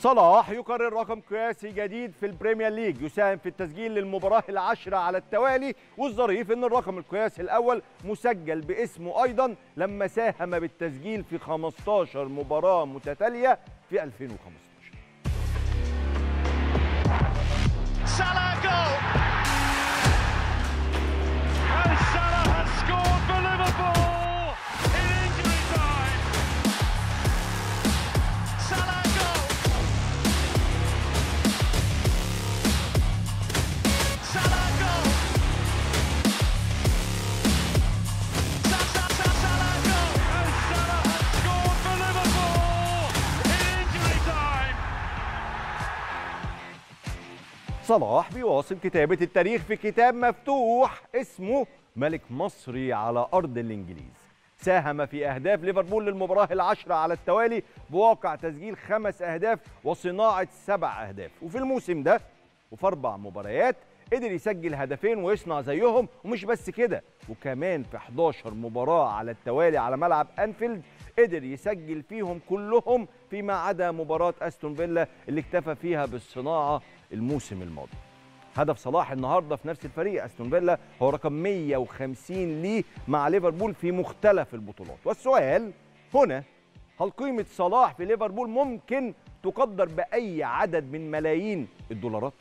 صلاح يكرر رقم قياسي جديد في البريمير ليج يساهم في التسجيل للمباراة العاشرة على التوالي والظريف أن الرقم القياسي الأول مسجل باسمه أيضا لما ساهم بالتسجيل في 15 مباراة متتالية في 2015 صلاح بيواصل كتابة التاريخ في كتاب مفتوح اسمه ملك مصري على أرض الإنجليز ساهم في أهداف ليفربول للمباراة العشرة على التوالي بواقع تسجيل خمس أهداف وصناعة سبع أهداف وفي الموسم ده وفي أربع مباريات قدر يسجل هدفين ويصنع زيهم ومش بس كده وكمان في 11 مباراة على التوالي على ملعب أنفيلد قدر يسجل فيهم كلهم فيما عدا مباراة أستون فيلا اللي اكتفى فيها بالصناعة الموسم الماضي هدف صلاح النهارده في نفس الفريق استون فيلا هو رقم 150 ليه مع ليفربول في مختلف البطولات والسؤال هنا هل قيمه صلاح في ليفربول ممكن تقدر باي عدد من ملايين الدولارات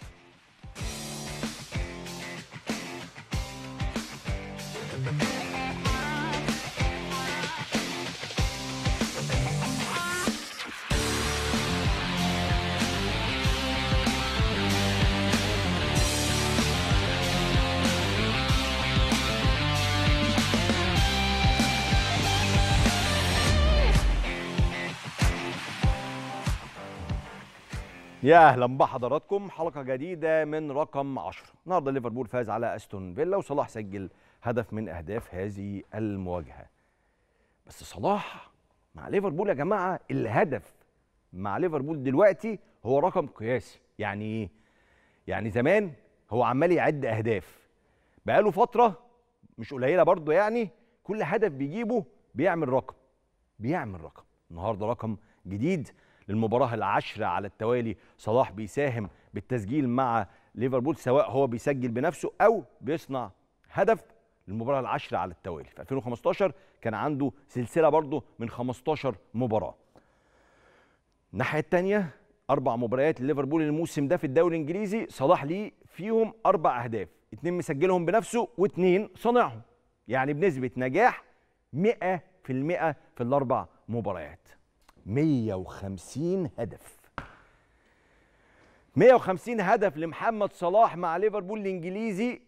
يا اهلا بحضراتكم حلقه جديده من رقم 10 النهارده ليفربول فاز على استون فيلا وصلاح سجل هدف من اهداف هذه المواجهه بس صلاح مع ليفربول يا جماعه الهدف مع ليفربول دلوقتي هو رقم قياسي يعني ايه يعني زمان هو عمال يعد اهداف بقاله فتره مش قليله برضه يعني كل هدف بيجيبه بيعمل رقم بيعمل رقم النهارده رقم جديد للمباراه العاشره على التوالي صلاح بيساهم بالتسجيل مع ليفربول سواء هو بيسجل بنفسه او بيصنع هدف للمباراه العاشره على التوالي في 2015 كان عنده سلسله برضه من 15 مباراه الناحيه الثانيه اربع مباريات لليفربول الموسم ده في الدوري الانجليزي صلاح ليه فيهم اربع اهداف اتنين مسجلهم بنفسه واتنين صانعهم يعني بنسبه نجاح 100% في الاربع مباريات 150 هدف 150 هدف لمحمد صلاح مع ليفربول الانجليزي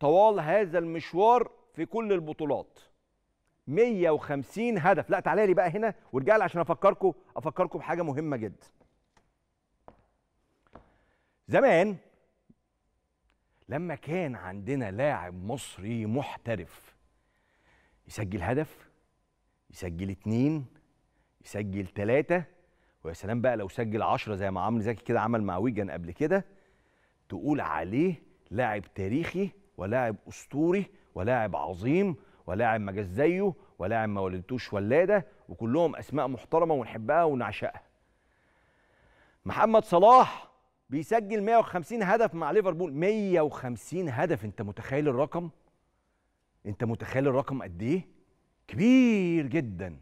طوال هذا المشوار في كل البطولات 150 هدف لا تعالى لي بقى هنا وارجع لي عشان افكركم افكركم بحاجه مهمه جدا زمان لما كان عندنا لاعب مصري محترف يسجل هدف يسجل اتنين يسجل ثلاثه ويا سلام بقى لو سجل 10 زي ما عمرو زكي كده عمل مع ويجن قبل كده تقول عليه لاعب تاريخي ولاعب اسطوري ولاعب عظيم ولاعب ما جاش زيه ولاعب ما ولدتوش ولاده وكلهم اسماء محترمه ونحبها ونعشقها. محمد صلاح بيسجل 150 هدف مع ليفربول 150 هدف انت متخيل الرقم؟ انت متخيل الرقم قد ايه؟ كبير جدا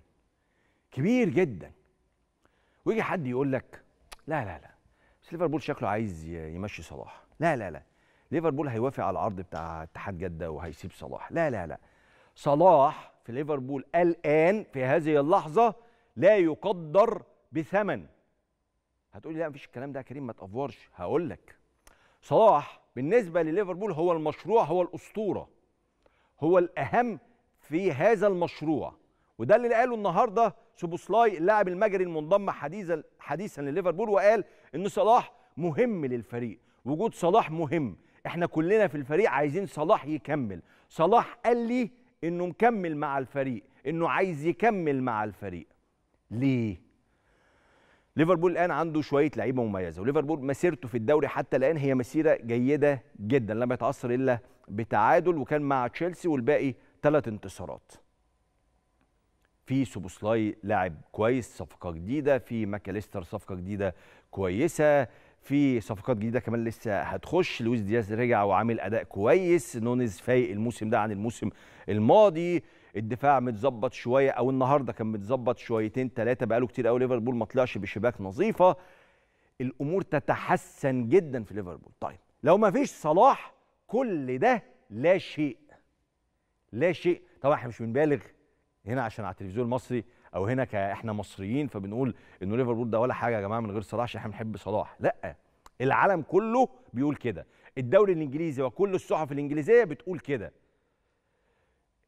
كبير جدا ويجي حد يقول لك لا لا لا بس ليفربول شكله عايز يمشي صلاح لا لا لا ليفربول هيوافق على العرض بتاع اتحاد جده وهيسيب صلاح لا لا لا صلاح في ليفربول الان في هذه اللحظه لا يقدر بثمن هتقولي لا مفيش الكلام ده يا كريم ما تافورش هقول لك صلاح بالنسبه لليفربول هو المشروع هو الاسطوره هو الاهم في هذا المشروع وده اللي قاله النهارده سوبوسلاي اللاعب المجري المنضم حديثا حديثا لليفربول وقال ان صلاح مهم للفريق وجود صلاح مهم احنا كلنا في الفريق عايزين صلاح يكمل صلاح قال لي انه مكمل مع الفريق انه عايز يكمل مع الفريق ليه ليفربول الان عنده شويه لعيبه مميزه وليفربول مسيرته في الدوري حتى الان هي مسيره جيده جدا لم يتعثر الا بتعادل وكان مع تشيلسي والباقي ثلاث انتصارات في سوبوسلاي لاعب كويس صفقه جديده في ماكاليستر صفقه جديده كويسه في صفقات جديده كمان لسه هتخش لويس دياز رجع وعامل اداء كويس نونيز فايق الموسم ده عن الموسم الماضي الدفاع متظبط شويه او النهارده كان متظبط شويتين ثلاثه بقاله كتير قوي ليفربول ما طلعش بشباك نظيفه الامور تتحسن جدا في ليفربول طيب لو ما فيش صلاح كل ده لا شيء لا شيء طبعا احنا مش بنبالغ هنا عشان على التلفزيون المصري او هنا كاحنا مصريين فبنقول انه ليفربول ده ولا حاجه يا جماعه من غير صلاح عشان احنا بنحب صلاح لا العالم كله بيقول كده الدوري الانجليزي وكل الصحف الانجليزيه بتقول كده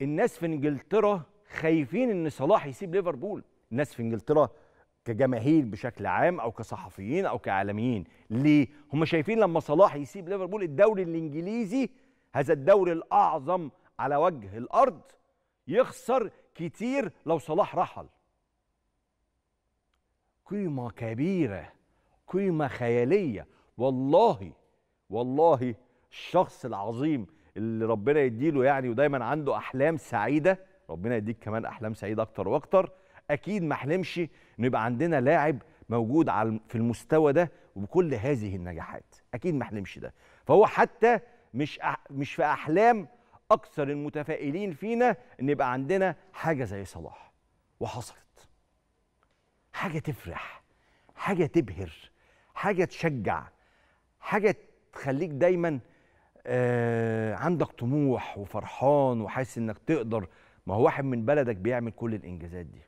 الناس في انجلترا خايفين ان صلاح يسيب ليفربول الناس في انجلترا كجماهير بشكل عام او كصحفيين او كاعلاميين ليه هم شايفين لما صلاح يسيب ليفربول الدوري الانجليزي هذا الدوري الاعظم على وجه الارض يخسر كتير لو صلاح رحل قيمة كبيرة قيمة خيالية والله والله الشخص العظيم اللي ربنا يديله يعني ودايما عنده أحلام سعيدة ربنا يديك كمان أحلام سعيدة أكتر وأكتر أكيد ما حلمش إنه يبقى عندنا لاعب موجود على في المستوى ده وبكل هذه النجاحات أكيد ما حلمش ده فهو حتى مش أح مش في أحلام اكثر المتفائلين فينا ان يبقى عندنا حاجه زي صلاح وحصلت حاجه تفرح حاجه تبهر حاجه تشجع حاجه تخليك دايما آه عندك طموح وفرحان وحاسس انك تقدر ما هو واحد من بلدك بيعمل كل الانجازات دي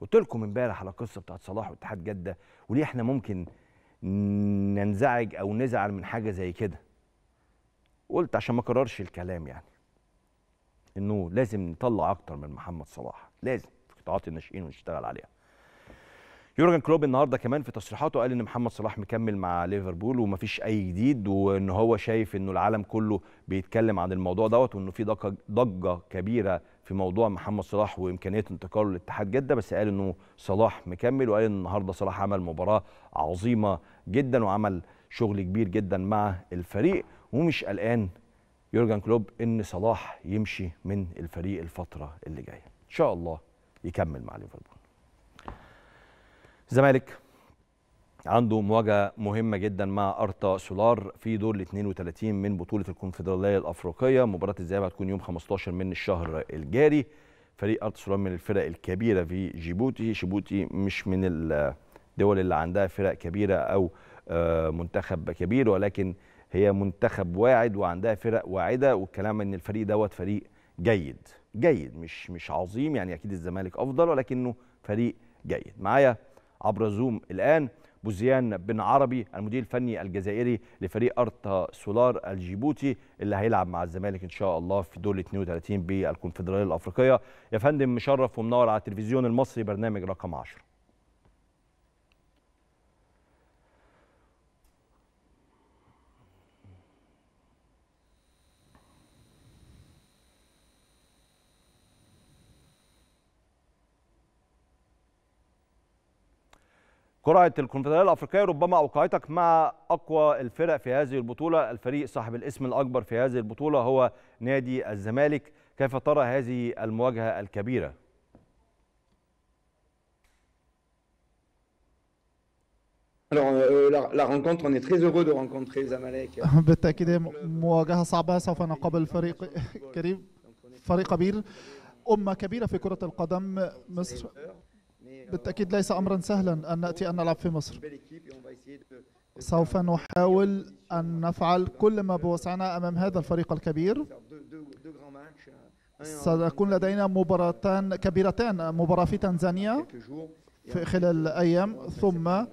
قلت لكم امبارح على القصه بتاعت صلاح واتحاد جده وليه احنا ممكن ننزعج او نزعل من حاجه زي كده قلت عشان ما اكررش الكلام يعني انه لازم نطلع اكتر من محمد صلاح لازم في قطاعات الناشئين ونشتغل عليها يورجن كلوب النهارده كمان في تصريحاته قال ان محمد صلاح مكمل مع ليفربول ومفيش اي جديد وان هو شايف انه العالم كله بيتكلم عن الموضوع دوت وانه في ضجه كبيره في موضوع محمد صلاح وامكانيه انتقاله لاتحاد جده بس قال انه صلاح مكمل وقال ان النهارده صلاح عمل مباراه عظيمه جدا وعمل شغل كبير جدا مع الفريق ومش قلقان يورجن كلوب ان صلاح يمشي من الفريق الفتره اللي جايه ان شاء الله يكمل مع ليفربول الزمالك عنده مواجهه مهمه جدا مع ارتا سولار في دور ال 32 من بطوله الكونفدراليه الافريقيه مباراه الذهاب هتكون يوم 15 من الشهر الجاري فريق ارتا سولار من الفرق الكبيره في جيبوتي جيبوتي مش من الدول اللي عندها فرق كبيره او آه، منتخب كبير ولكن هي منتخب واعد وعندها فرق واعده والكلام ان الفريق دوت فريق جيد جيد مش مش عظيم يعني اكيد الزمالك افضل ولكنه فريق جيد معايا عبر زوم الان بوزيان بن عربي المدير الفني الجزائري لفريق ارتا سولار الجيبوتي اللي هيلعب مع الزمالك ان شاء الله في دور 32 بالكونفدراليه الافريقيه يا فندم مشرف ومنور على التلفزيون المصري برنامج رقم 10 قرعة الكونفدرالية الأفريقية ربما أوقعتك مع أقوى الفرق في هذه البطولة الفريق صاحب الاسم الأكبر في هذه البطولة هو نادي الزمالك كيف ترى هذه المواجهة الكبيرة؟ euh, بالتأكيد مواجهة صعبة سوف نقابل فريق كريم فريق كبير أمة كبيرة في كرة القدم مصر بالتأكيد ليس أمرا سهلا أن نأتي أن نلعب في مصر سوف نحاول أن نفعل كل ما بوسعنا أمام هذا الفريق الكبير ستكون لدينا مباراتان كبيرتان مباراة في تنزانيا في خلال أيام ثم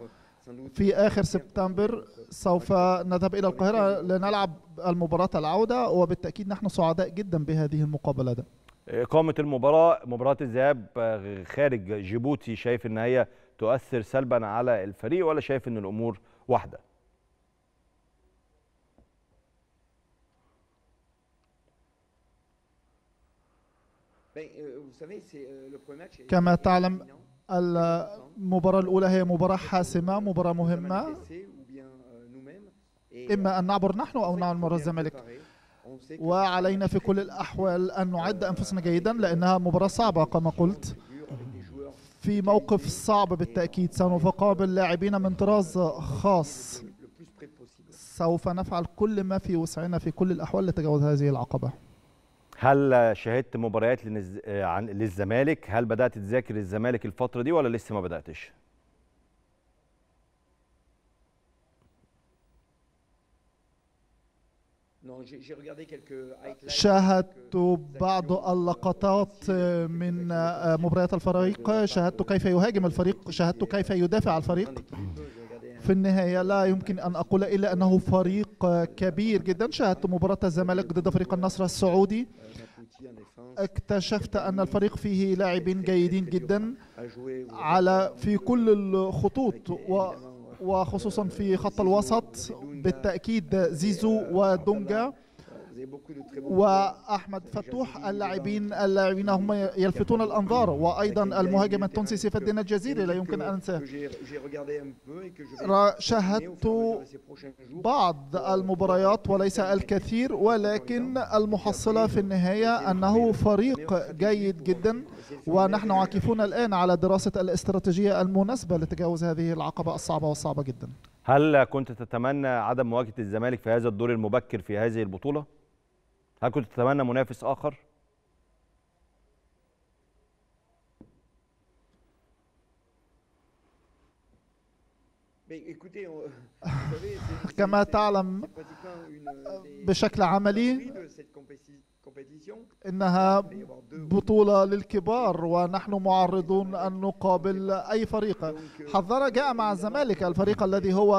في آخر سبتمبر سوف نذهب إلى القاهرة لنلعب المباراة العودة وبالتأكيد نحن سعداء جدا بهذه المقابلة ده. إقامة المباراة مباراة الذهاب آه، خارج جيبوتي شايف إن هي تؤثر سلبا على الفريق ولا شايف إن الأمور واحدة؟ كما تعلم المباراة الأولى هي مباراة حاسمة مباراة مهمة إما أن نعبر نحن أو نعبر الزمالك وعلينا في كل الأحوال أن نعد أنفسنا جيدا لأنها مباراة صعبة كما قلت في موقف صعب بالتأكيد سنقابل لاعبين من طراز خاص سوف نفعل كل ما في وسعنا في كل الأحوال لتجاوز هذه العقبة هل شاهدت مباريات للزمالك هل بدأت تذاكر الزمالك الفترة دي ولا لسه ما بدأتش؟ شاهدت بعض اللقطات euh, من آه، مباريات الفريق شاهدت كيف يهاجم الفريق شاهدت كيف euh, يدافع الفريق في النهاية لا يمكن أن أقول إلا أنه فريق آه، كبير جدا شاهدت مباراة الزمالك ضد فريق النصر السعودي اكتشفت أن الفريق فيه لاعبين جيدين جدا على في كل الخطوط و وخصوصا في خط الوسط بالتأكيد زيزو ودونجا واحمد فتوح اللاعبين اللاعبين هم يلفتون الانظار وايضا المهاجم التونسي سيف الدين الجزيري لا يمكن ان انساه شاهدت بعض المباريات وليس الكثير ولكن المحصله في النهايه انه فريق جيد جدا ونحن عاكفون الآن على دراسة الاستراتيجية المناسبة لتجاوز هذه العقبة الصعبة والصعبة جدا هل كنت تتمنى عدم مواجهة الزمالك في هذا الدور المبكر في هذه البطولة؟ هل كنت تتمنى منافس آخر؟ كما تعلم euh, بشكل عملي إنها بطولة للكبار ونحن معرضون أن نقابل أي فريق euh, حذر جاء مع الزمالك الفريق الذي هو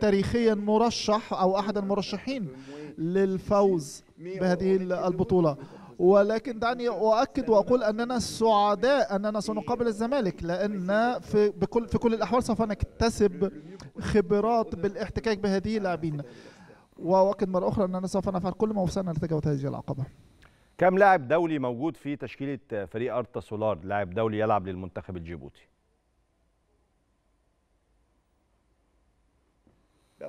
تاريخيا مرشح أو أحد المرشحين للفوز بهذه البطولة ولكن دعني أؤكد وأقول أننا سعداء أننا سنقابل الزمالك لأن في, بكل في كل الأحوال سوف نكتسب خبرات بالاحتكاك بهذه اللاعبين وأؤكد مرة أخرى أننا سوف نفعل كل ما وسعنا لتجاوز هذه العقبة كم لاعب دولي موجود في تشكيله فريق ارتا سولار لاعب دولي يلعب للمنتخب الجيبوتي euh,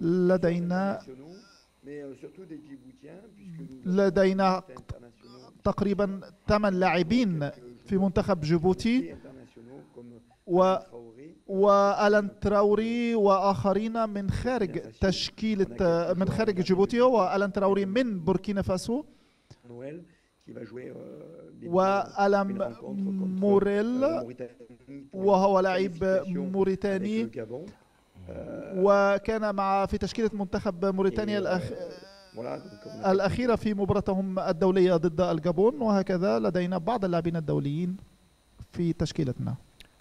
لدينا euh, لدينا تقريبا 8 لاعبين euh, في منتخب جيبوتي و والان تراوري واخرين من خارج تشكيله من خارج جيبوتي والان تراوري من بوركينا فاسو Noël qui va jouer وألم موريل وهو لاعب موريتاني وكان مع في تشكيلة منتخب موريتانيا الأخ... الأخيرة في مباراتهم الدولية ضد الجابون وهكذا لدينا بعض اللاعبين الدوليين في تشكيلتنا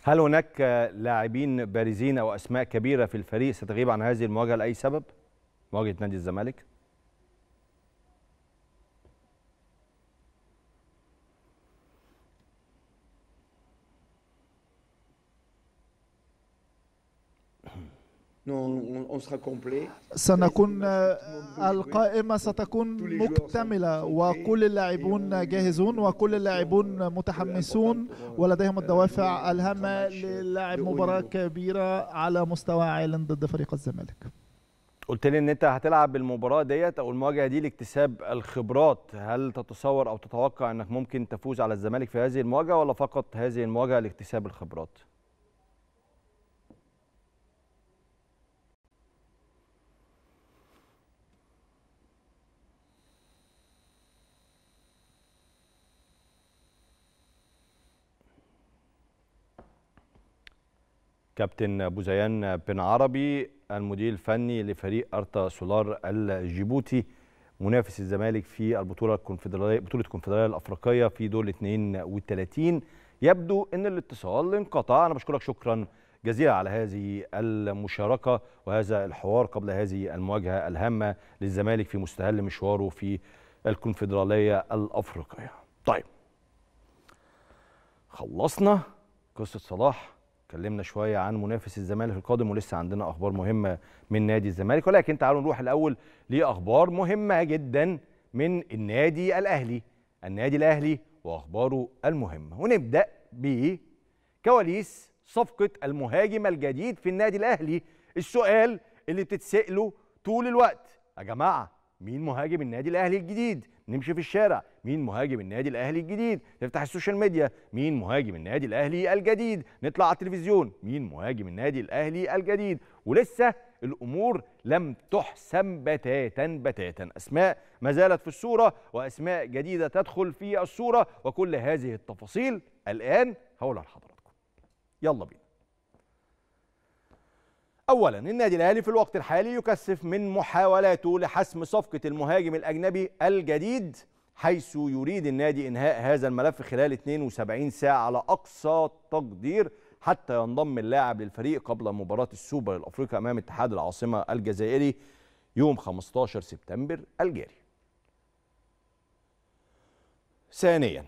هل هناك آه، لاعبين بارزين أو أسماء كبيرة في الفريق ستغيب عن هذه المواجهة لأي سبب؟ مواجهة نادي الزمالك؟ سنكون القائمة ستكون مكتملة وكل اللاعبون جاهزون وكل اللاعبون متحمسون ولديهم الدوافع الهامة للعب مباراة كبيرة على مستوى عال ضد فريق الزمالك قلت لي ان انت هتلعب المباراه ديت او المواجهه دي لاكتساب الخبرات هل تتصور او تتوقع انك ممكن تفوز على الزمالك في هذه المواجهه ولا فقط هذه المواجهه لاكتساب الخبرات كابتن بوزيان بن عربي المدير الفني لفريق ارتا سولار الجيبوتي منافس الزمالك في البطوله الكونفدراليه بطوله الكونفدراليه الافريقيه في دور 32 يبدو ان الاتصال انقطع انا بشكرك شكرا جزيلا على هذه المشاركه وهذا الحوار قبل هذه المواجهه الهامه للزمالك في مستهل مشواره في الكونفدراليه الافريقيه طيب خلصنا قصه صلاح اتكلمنا شويه عن منافس الزمالك القادم ولسه عندنا اخبار مهمه من نادي الزمالك ولكن تعالوا نروح الاول لاخبار مهمه جدا من النادي الاهلي النادي الاهلي واخباره المهمه ونبدا بكواليس صفقه المهاجم الجديد في النادي الاهلي السؤال اللي بتتساله طول الوقت يا جماعه مين مهاجم النادي الاهلي الجديد نمشي في الشارع مين مهاجم النادي الاهلي الجديد نفتح السوشيال ميديا مين مهاجم النادي الاهلي الجديد نطلع على التلفزيون مين مهاجم النادي الاهلي الجديد ولسه الامور لم تحسم بتاتا بتاتا اسماء ما زالت في الصوره واسماء جديده تدخل في الصوره وكل هذه التفاصيل الان هقولها لحضراتكم يلا بينا أولا النادي الأهلي في الوقت الحالي يكثف من محاولاته لحسم صفقة المهاجم الأجنبي الجديد حيث يريد النادي إنهاء هذا الملف خلال 72 ساعة على أقصى تقدير حتى ينضم اللاعب للفريق قبل مباراة السوبر الأفريقي أمام اتحاد العاصمة الجزائري يوم 15 سبتمبر الجاري ثانياً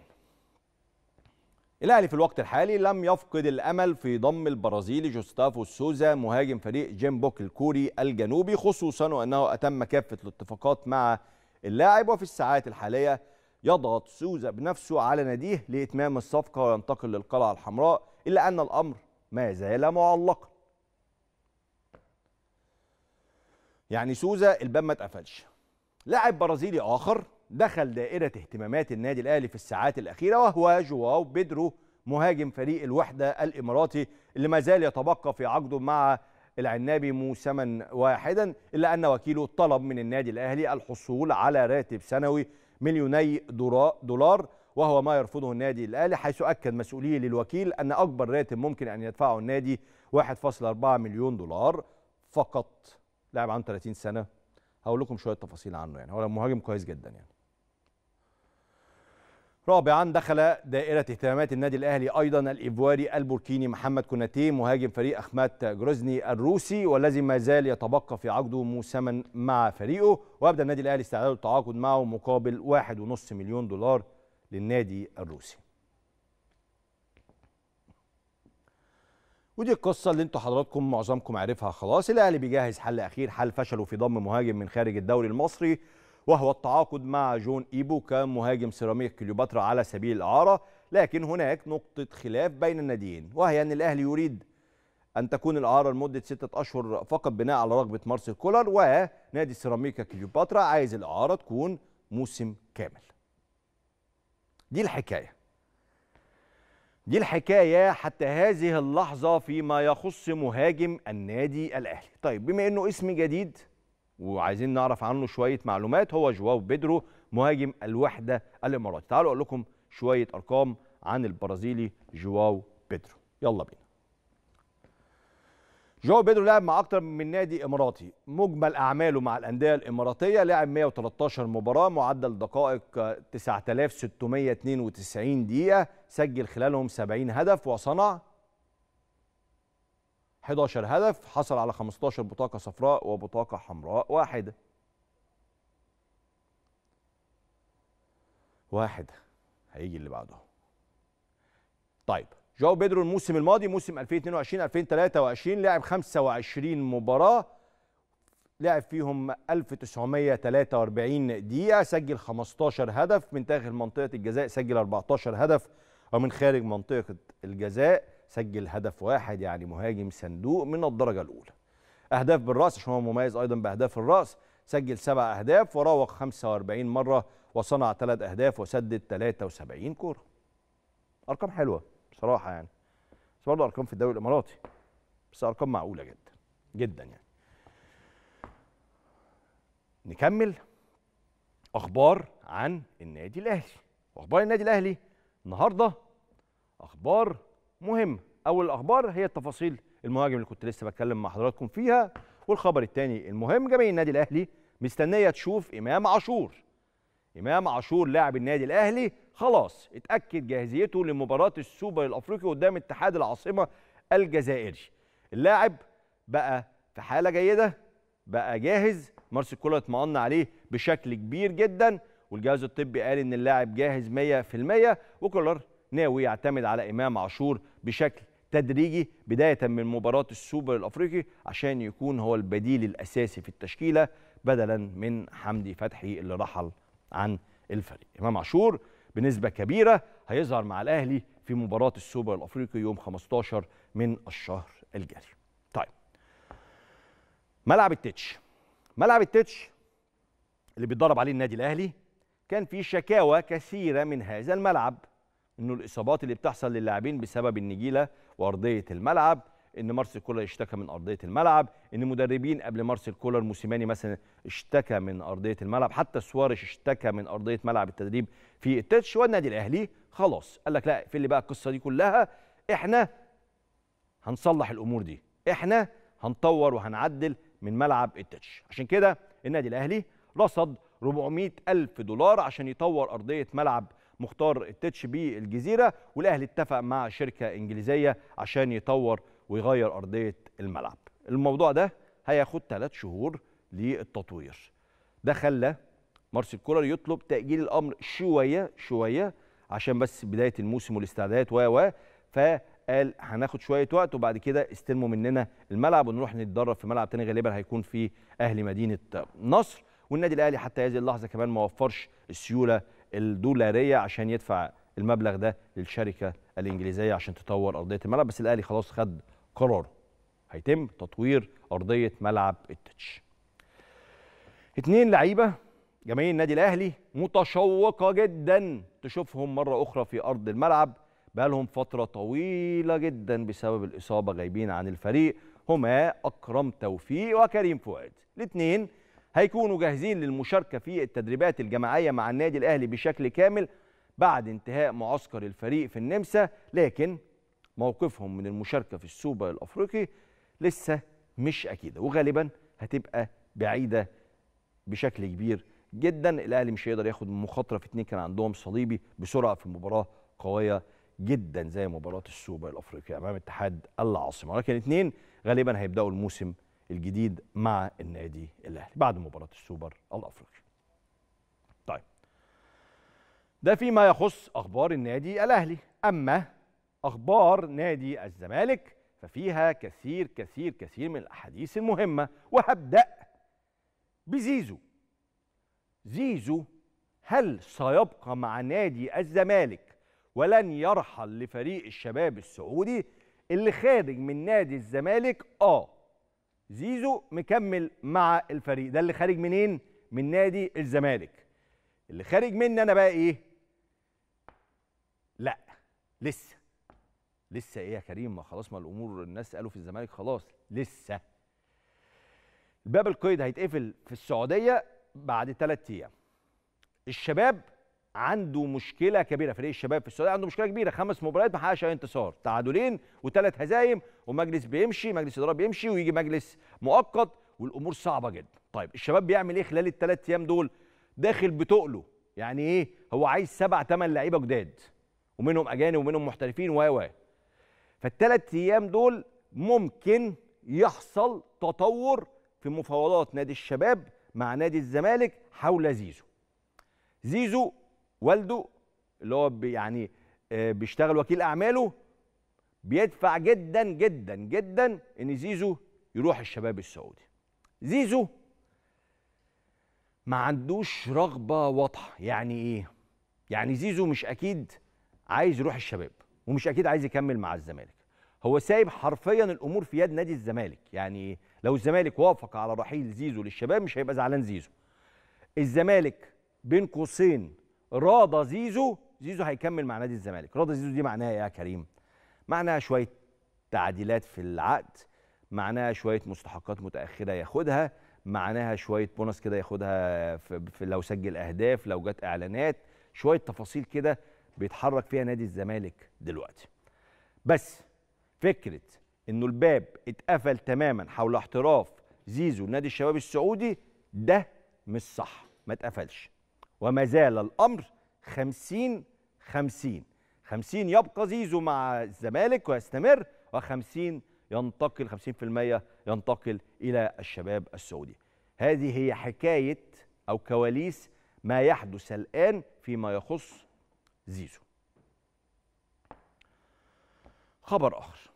الأهلي في الوقت الحالي لم يفقد الأمل في ضم البرازيلي جوستافو سوزا مهاجم فريق جيم بوك الكوري الجنوبي خصوصا وأنه أتم كافة الاتفاقات مع اللاعب وفي الساعات الحالية يضغط سوزا بنفسه على ناديه لإتمام الصفقة وينتقل للقلعة الحمراء إلا أن الأمر ما زال معلقا يعني سوزا الباب ما اتقفلش لاعب برازيلي آخر دخل دائرة اهتمامات النادي الأهلي في الساعات الأخيرة وهو جواو بيدرو مهاجم فريق الوحدة الإماراتي اللي ما زال يتبقى في عقده مع العنابي موسما واحدا إلا أن وكيله طلب من النادي الأهلي الحصول على راتب سنوي مليوني دولار وهو ما يرفضه النادي الأهلي حيث أكد مسؤوليه للوكيل أن أكبر راتب ممكن أن يدفعه النادي 1.4 مليون دولار فقط لاعب عنده 30 سنة هقول لكم شوية تفاصيل عنه يعني هو مهاجم كويس جدا يعني رابعا دخل دائرة اهتمامات النادي الأهلي أيضا الإيفواري البوركيني محمد كوناتي مهاجم فريق أخمات جروزني الروسي والذي ما زال يتبقى في عقده موسما مع فريقه وأبدى النادي الأهلي استعداد التعاقد معه مقابل 1.5 مليون دولار للنادي الروسي ودي القصة اللي انتوا حضراتكم معظمكم عارفها خلاص الأهلي بيجهز حل أخير حل فشله في ضم مهاجم من خارج الدوري المصري وهو التعاقد مع جون إيبو كمهاجم سيراميك كليوباترا على سبيل الإعارة لكن هناك نقطة خلاف بين الناديين وهي أن الأهلي يريد أن تكون الإعارة لمدة ستة أشهر فقط بناء على رغبة مارسيل كولر ونادي سيراميكا كليوباترا عايز الإعارة تكون موسم كامل دي الحكاية دي الحكاية حتى هذه اللحظة فيما يخص مهاجم النادي الأهلي طيب بما أنه اسم جديد وعايزين نعرف عنه شويه معلومات هو جواو بيدرو مهاجم الوحده الاماراتي تعالوا اقول لكم شويه ارقام عن البرازيلي جواو بيدرو يلا بينا جواو بيدرو لعب مع اكتر من نادي اماراتي مجمل اعماله مع الانديه الاماراتيه لعب 113 مباراه معدل دقائق 9692 دقيقه سجل خلالهم 70 هدف وصنع 11 هدف حصل على 15 بطاقة صفراء وبطاقة حمراء واحدة واحدة هيجي اللي بعده طيب جو بيدرو الموسم الماضي موسم 2022 2023 لعب 25 مباراة لعب فيهم 1943 دقيقة سجل 15 هدف من داخل منطقة الجزاء سجل 14 هدف ومن خارج منطقة الجزاء سجل هدف واحد يعني مهاجم صندوق من الدرجه الاولى اهداف بالراس عشان هو مميز ايضا باهداف الراس سجل سبع اهداف وراوغ 45 مره وصنع ثلاث اهداف وسدد 73 كوره ارقام حلوه بصراحه يعني بس برضه ارقام في الدوري الاماراتي بس ارقام معقوله جدا جدا يعني نكمل اخبار عن النادي الاهلي واخبار النادي الاهلي النهارده اخبار مهمه اول الاخبار هي التفاصيل المهاجم اللي كنت لسه بتكلم مع حضراتكم فيها والخبر الثاني المهم جماهير النادي الاهلي مستنيه تشوف امام عاشور امام عاشور لاعب النادي الاهلي خلاص اتاكد جاهزيته لمباراه السوبر الافريقي قدام اتحاد العاصمه الجزائري اللاعب بقى في حاله جيده بقى جاهز مارس كولر اطمأن عليه بشكل كبير جدا والجهاز الطبي قال ان اللاعب جاهز 100% وكولر ناوي يعتمد على إمام عاشور بشكل تدريجي بداية من مباراة السوبر الأفريقي عشان يكون هو البديل الأساسي في التشكيلة بدلا من حمدي فتحي اللي رحل عن الفريق إمام عاشور بنسبة كبيرة هيظهر مع الأهلي في مباراة السوبر الأفريقي يوم 15 من الشهر الجاري طيب ملعب التتش ملعب التتش اللي بيتدرب عليه النادي الأهلي كان في شكاوى كثيرة من هذا الملعب انه الاصابات اللي بتحصل للاعبين بسبب النجيله وارضيه الملعب ان مارسيل كولر اشتكى من ارضيه الملعب ان مدربين قبل مارسيل كولر موسيماني مثلا اشتكى من ارضيه الملعب حتى سواريش اشتكى من ارضيه ملعب التدريب في التتش والنادي الاهلي خلاص قال لك لا في اللي بقى القصه دي كلها احنا هنصلح الامور دي احنا هنطور وهنعدل من ملعب التتش عشان كده النادي الاهلي رصد 400 الف دولار عشان يطور ارضيه ملعب مختار التتش بالجزيره والاهلي اتفق مع شركه انجليزيه عشان يطور ويغير ارضيه الملعب الموضوع ده هياخد ثلاث شهور للتطوير ده خلى مارسيل كولر يطلب تاجيل الامر شويه شويه عشان بس بدايه الموسم والاستعدادات و و فقال هناخد شويه وقت وبعد كده استلموا مننا الملعب ونروح نتدرب في ملعب تاني غالبا هيكون في اهلي مدينه نصر والنادي الاهلي حتى هذه اللحظه كمان ما وفرش السيوله الدولاريه عشان يدفع المبلغ ده للشركه الانجليزيه عشان تطور ارضيه الملعب بس الاهلي خلاص خد قراره هيتم تطوير ارضيه ملعب التتش اتنين لعيبه جماهير النادي الاهلي متشوقه جدا تشوفهم مره اخرى في ارض الملعب بقالهم فتره طويله جدا بسبب الاصابه غايبين عن الفريق هما اكرم توفيق وكريم فؤاد الاثنين هيكونوا جاهزين للمشاركة في التدريبات الجماعية مع النادي الأهلي بشكل كامل بعد انتهاء معسكر الفريق في النمسا لكن موقفهم من المشاركة في السوبر الأفريقي لسه مش أكيدة وغالبا هتبقى بعيدة بشكل كبير جدا الأهلي مش هيقدر ياخد مخاطرة في اتنين كان عندهم صليبي بسرعة في مباراة قوية جدا زي مباراة السوبر الأفريقي أمام اتحاد العاصمة ولكن اتنين غالبا هيبدأوا الموسم الجديد مع النادي الاهلي بعد مباراه السوبر الافريقي. طيب ده فيما يخص اخبار النادي الاهلي، اما اخبار نادي الزمالك ففيها كثير كثير كثير من الاحاديث المهمه وهبدا بزيزو. زيزو هل سيبقى مع نادي الزمالك ولن يرحل لفريق الشباب السعودي اللي خارج من نادي الزمالك اه زيزو مكمل مع الفريق ده اللي خارج منين من نادي الزمالك اللي خارج مني انا بقى ايه لا لسه لسه ايه يا كريم ما خلاص ما الامور الناس قالوا في الزمالك خلاص لسه باب القيد هيتقفل في السعوديه بعد ثلاث ايام الشباب عنده مشكله كبيره فريق الشباب في السعوديه عنده مشكله كبيره خمس مباريات ما حققش اي انتصار تعادلين وثلاث هزايم ومجلس بيمشي مجلس اداره بيمشي ويجي مجلس مؤقت والامور صعبه جدا طيب الشباب بيعمل ايه خلال الثلاث ايام دول داخل بتقله يعني ايه هو عايز سبع ثمان لعيبه جداد ومنهم اجانب ومنهم محترفين و و فالثلاث ايام دول ممكن يحصل تطور في مفاوضات نادي الشباب مع نادي الزمالك حول زيزو زيزو والده اللي هو يعني آه، بيشتغل وكيل اعماله بيدفع جدا جدا جدا ان زيزو يروح الشباب السعودي زيزو ما عندوش رغبه واضحه يعني ايه يعني زيزو مش اكيد عايز يروح الشباب ومش اكيد عايز يكمل مع الزمالك هو سايب حرفيا الامور في يد نادي الزمالك يعني لو الزمالك وافق على رحيل زيزو للشباب مش هيبقى زعلان زيزو الزمالك بين قوسين راضى زيزو زيزو هيكمل مع نادي الزمالك راضى زيزو دي معناها ايه يا كريم معناها شويه تعديلات في العقد معناها شويه مستحقات متاخره ياخدها معناها شويه بونص كده ياخدها في لو سجل اهداف لو جت اعلانات شويه تفاصيل كده بيتحرك فيها نادي الزمالك دلوقتي بس فكره انه الباب اتقفل تماما حول احتراف زيزو نادي الشباب السعودي ده مش صح ما اتقفلش وما زال الأمر 50 50 50 يبقى زيزو مع الزمالك ويستمر و50 ينتقل 50% ينتقل إلى الشباب السعودي هذه هي حكاية أو كواليس ما يحدث الآن فيما يخص زيزو خبر آخر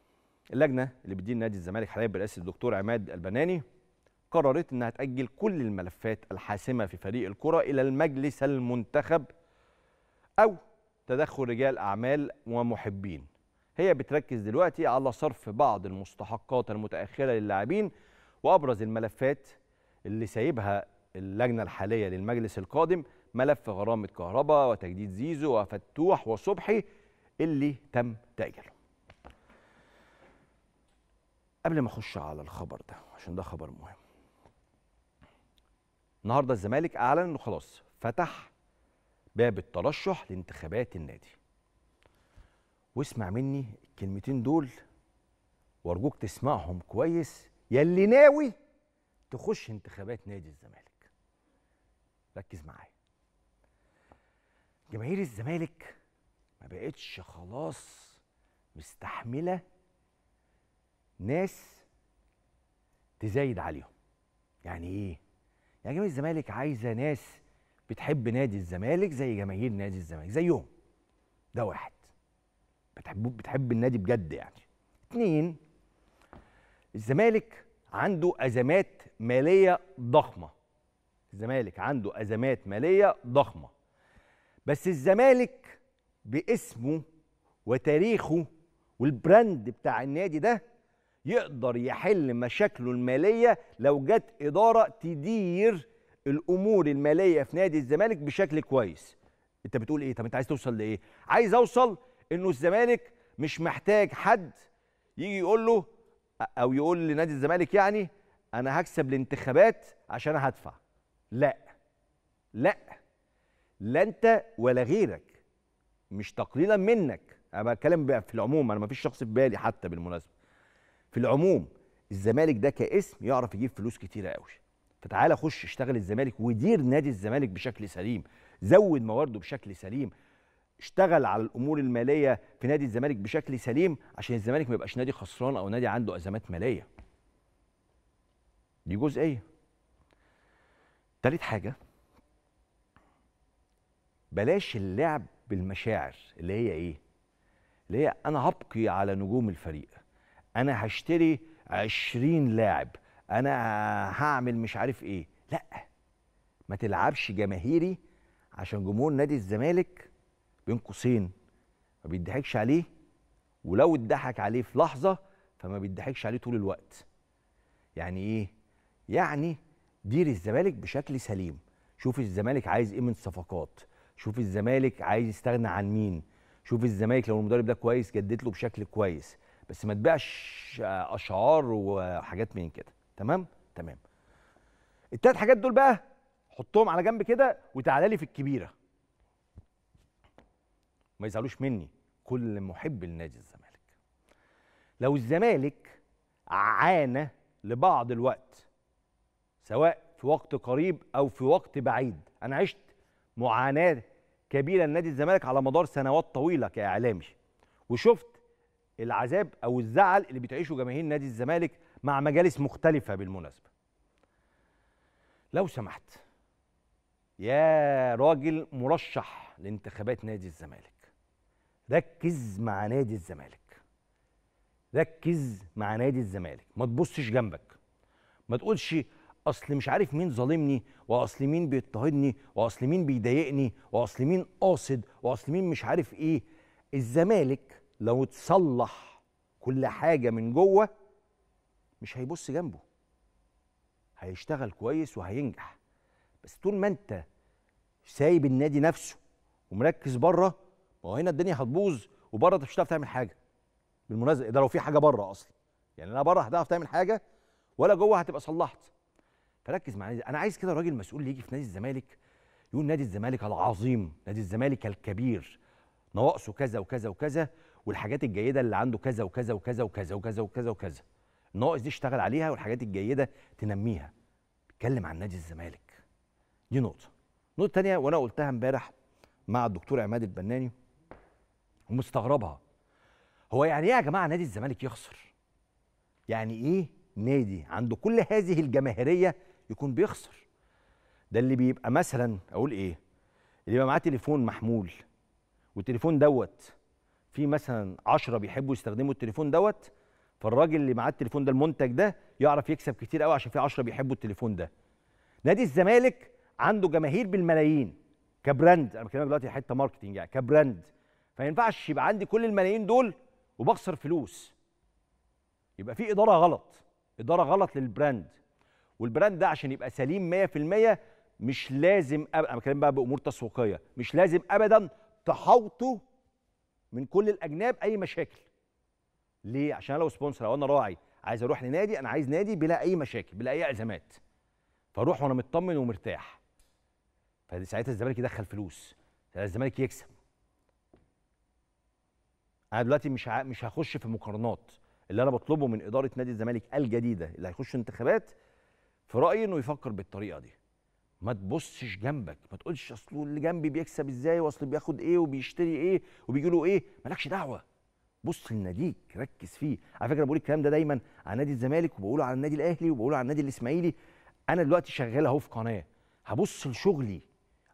اللجنة اللي بتدير نادي الزمالك حاليا برئاسة الدكتور عماد البناني قررت انها تاجل كل الملفات الحاسمه في فريق الكره الى المجلس المنتخب او تدخل رجال اعمال ومحبين هي بتركز دلوقتي على صرف بعض المستحقات المتاخره للاعبين وابرز الملفات اللي سايبها اللجنه الحاليه للمجلس القادم ملف غرامه كهرباء وتجديد زيزو وفتوح وصبحي اللي تم تاجيله قبل ما اخش على الخبر ده عشان ده خبر مهم النهارده الزمالك اعلن انه خلاص فتح باب الترشح لانتخابات النادي واسمع مني الكلمتين دول وارجوك تسمعهم كويس اللي ناوي تخش انتخابات نادي الزمالك ركز معايا جماهير الزمالك ما بقتش خلاص مستحمله ناس تزايد عليهم يعني ايه يعني جماهير الزمالك عايزه ناس بتحب نادي الزمالك زي جماهير نادي الزمالك زيهم ده واحد بتحب بتحب النادي بجد يعني اتنين الزمالك عنده ازمات ماليه ضخمه الزمالك عنده ازمات ماليه ضخمه بس الزمالك باسمه وتاريخه والبراند بتاع النادي ده يقدر يحل مشاكله الماليه لو جت اداره تدير الامور الماليه في نادي الزمالك بشكل كويس انت بتقول ايه طب انت عايز توصل لايه عايز اوصل انه الزمالك مش محتاج حد يجي يقول له او يقول لنادي الزمالك يعني انا هكسب الانتخابات عشان هدفع لا لا لا انت ولا غيرك مش تقليلا منك انا بتكلم في العموم انا ما فيش شخص في بالي حتى بالمناسبه في العموم الزمالك ده كاسم يعرف يجيب فلوس كتيره قوي فتعالى خش اشتغل الزمالك ودير نادي الزمالك بشكل سليم زود موارده بشكل سليم اشتغل على الامور الماليه في نادي الزمالك بشكل سليم عشان الزمالك ما يبقاش نادي خسران او نادي عنده ازمات ماليه دي جزئيه تالت حاجه بلاش اللعب بالمشاعر اللي هي ايه اللي هي انا هبقي على نجوم الفريق انا هشتري 20 لاعب انا هعمل مش عارف ايه لا ما تلعبش جماهيري عشان جمهور نادي الزمالك بين قوسين ما بيضحكش عليه ولو اتضحك عليه في لحظه فما بيضحكش عليه طول الوقت يعني ايه يعني دير الزمالك بشكل سليم شوف الزمالك عايز ايه من صفقات شوف الزمالك عايز يستغنى عن مين شوف الزمالك لو المدرب ده كويس جدد له بشكل كويس بس ما تبيعش اشعار وحاجات من كده تمام تمام التلات حاجات دول بقى حطهم على جنب كده وتعالى لي في الكبيره ما يزعلوش مني كل محب لنادي الزمالك لو الزمالك عانى لبعض الوقت سواء في وقت قريب او في وقت بعيد انا عشت معاناه كبيره لنادي الزمالك على مدار سنوات طويله كاعلامي وشفت العذاب او الزعل اللي بتعيشه جماهير نادي الزمالك مع مجالس مختلفه بالمناسبه لو سمحت يا راجل مرشح لانتخابات نادي الزمالك ركز مع نادي الزمالك ركز مع نادي الزمالك ما تبصش جنبك ما تقولش اصل مش عارف مين ظالمني واصل مين بيضطهدني واصل مين بيضايقني واصل مين قاصد واصل مين مش عارف ايه الزمالك لو اتصلح كل حاجه من جوه مش هيبص جنبه هيشتغل كويس وهينجح بس طول ما انت سايب النادي نفسه ومركز بره ما هو هنا الدنيا هتبوظ وبره انت مش هتعرف تعمل حاجه بالمناسبه ده لو في حاجه بره اصلا يعني لا بره هتعرف تعمل حاجه ولا جوه هتبقى صلحت فركز مع انا عايز كده راجل مسؤول يجي في نادي الزمالك يقول نادي الزمالك العظيم نادي الزمالك الكبير نواقصه كذا وكذا وكذا والحاجات الجيده اللي عنده كذا وكذا وكذا وكذا وكذا وكذا وكذا الناقص دي اشتغل عليها والحاجات الجيده تنميها بيتكلم عن نادي الزمالك دي نقطه النقطه الثانيه وانا قلتها امبارح مع الدكتور عماد البناني ومستغربها هو يعني ايه يا جماعه نادي الزمالك يخسر يعني ايه نادي عنده كل هذه الجماهيريه يكون بيخسر ده اللي بيبقى مثلا اقول ايه اللي بيبقى معاه تليفون محمول والتليفون دوت في مثلا 10 بيحبوا يستخدموا التليفون دوت فالراجل اللي معاه التليفون ده المنتج ده يعرف يكسب كتير قوي عشان في 10 بيحبوا التليفون ده نادي الزمالك عنده جماهير بالملايين كبراند انا بكلمك دلوقتي حته ماركتنج يعني كبراند فما ينفعش يبقى عندي كل الملايين دول وبخسر فلوس يبقى في اداره غلط اداره غلط للبراند والبراند ده عشان يبقى سليم 100% مش لازم ابدا انا بتكلم بقى بامور تسويقيه مش لازم ابدا تحوطه من كل الاجناب اي مشاكل ليه عشان لو سبونسر او انا راعي عايز اروح لنادي انا عايز نادي بلا اي مشاكل بلا اي ازمات فاروح وانا مطمن ومرتاح فساعتها الزمالك يدخل فلوس الزمالك يكسب انا دلوقتي مش ع... مش هخش في مقارنات اللي انا بطلبه من اداره نادي الزمالك الجديده اللي هيخش انتخابات في رايي انه يفكر بالطريقه دي ما تبصش جنبك ما تقولش اصل اللي جنبي بيكسب ازاي واصل بياخد ايه وبيشتري ايه وبيجي له ايه مالكش دعوه بص لناديك ركز فيه على فكره بقول الكلام ده دايما على نادي الزمالك وبقوله على النادي الاهلي وبقوله على النادي الاسماعيلي انا دلوقتي شغال اهو في قناه هبص لشغلي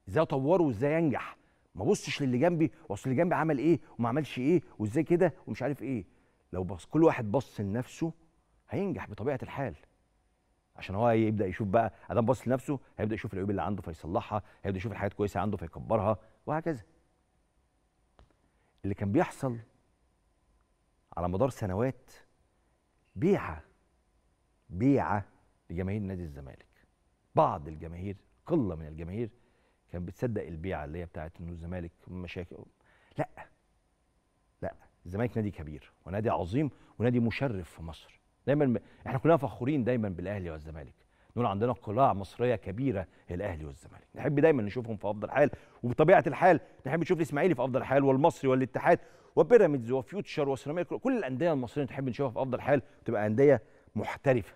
ازاي اطوره وازاي انجح ما بصش للي جنبي واصل اللي جنبي عمل ايه وما عملش ايه وازاي كده ومش عارف ايه لو بص كل واحد بص لنفسه هينجح بطبيعه الحال عشان هو يبدا يشوف بقى ادام باصص لنفسه هيبدا يشوف العيوب اللي عنده فيصلحها هيبدا يشوف الحاجات كويسه عنده فيكبرها وهكذا اللي كان بيحصل على مدار سنوات بيعه بيعه لجماهير نادي الزمالك بعض الجماهير قله من الجماهير كان بتصدق البيعه اللي هي بتاعه انه الزمالك مشاكل لا لا الزمالك نادي كبير ونادي عظيم ونادي مشرف في مصر دايما احنا كلنا فخورين دايما بالاهلي والزمالك نقول عندنا قلاع مصريه كبيره الاهلي والزمالك نحب دايما نشوفهم في افضل حال وبطبيعه الحال نحب نشوف الاسماعيلي في افضل حال والمصري والاتحاد وبيراميدز وفيوتشر وسيراميكا كل الانديه المصريه تحب نشوفها في افضل حال تبقى انديه محترفه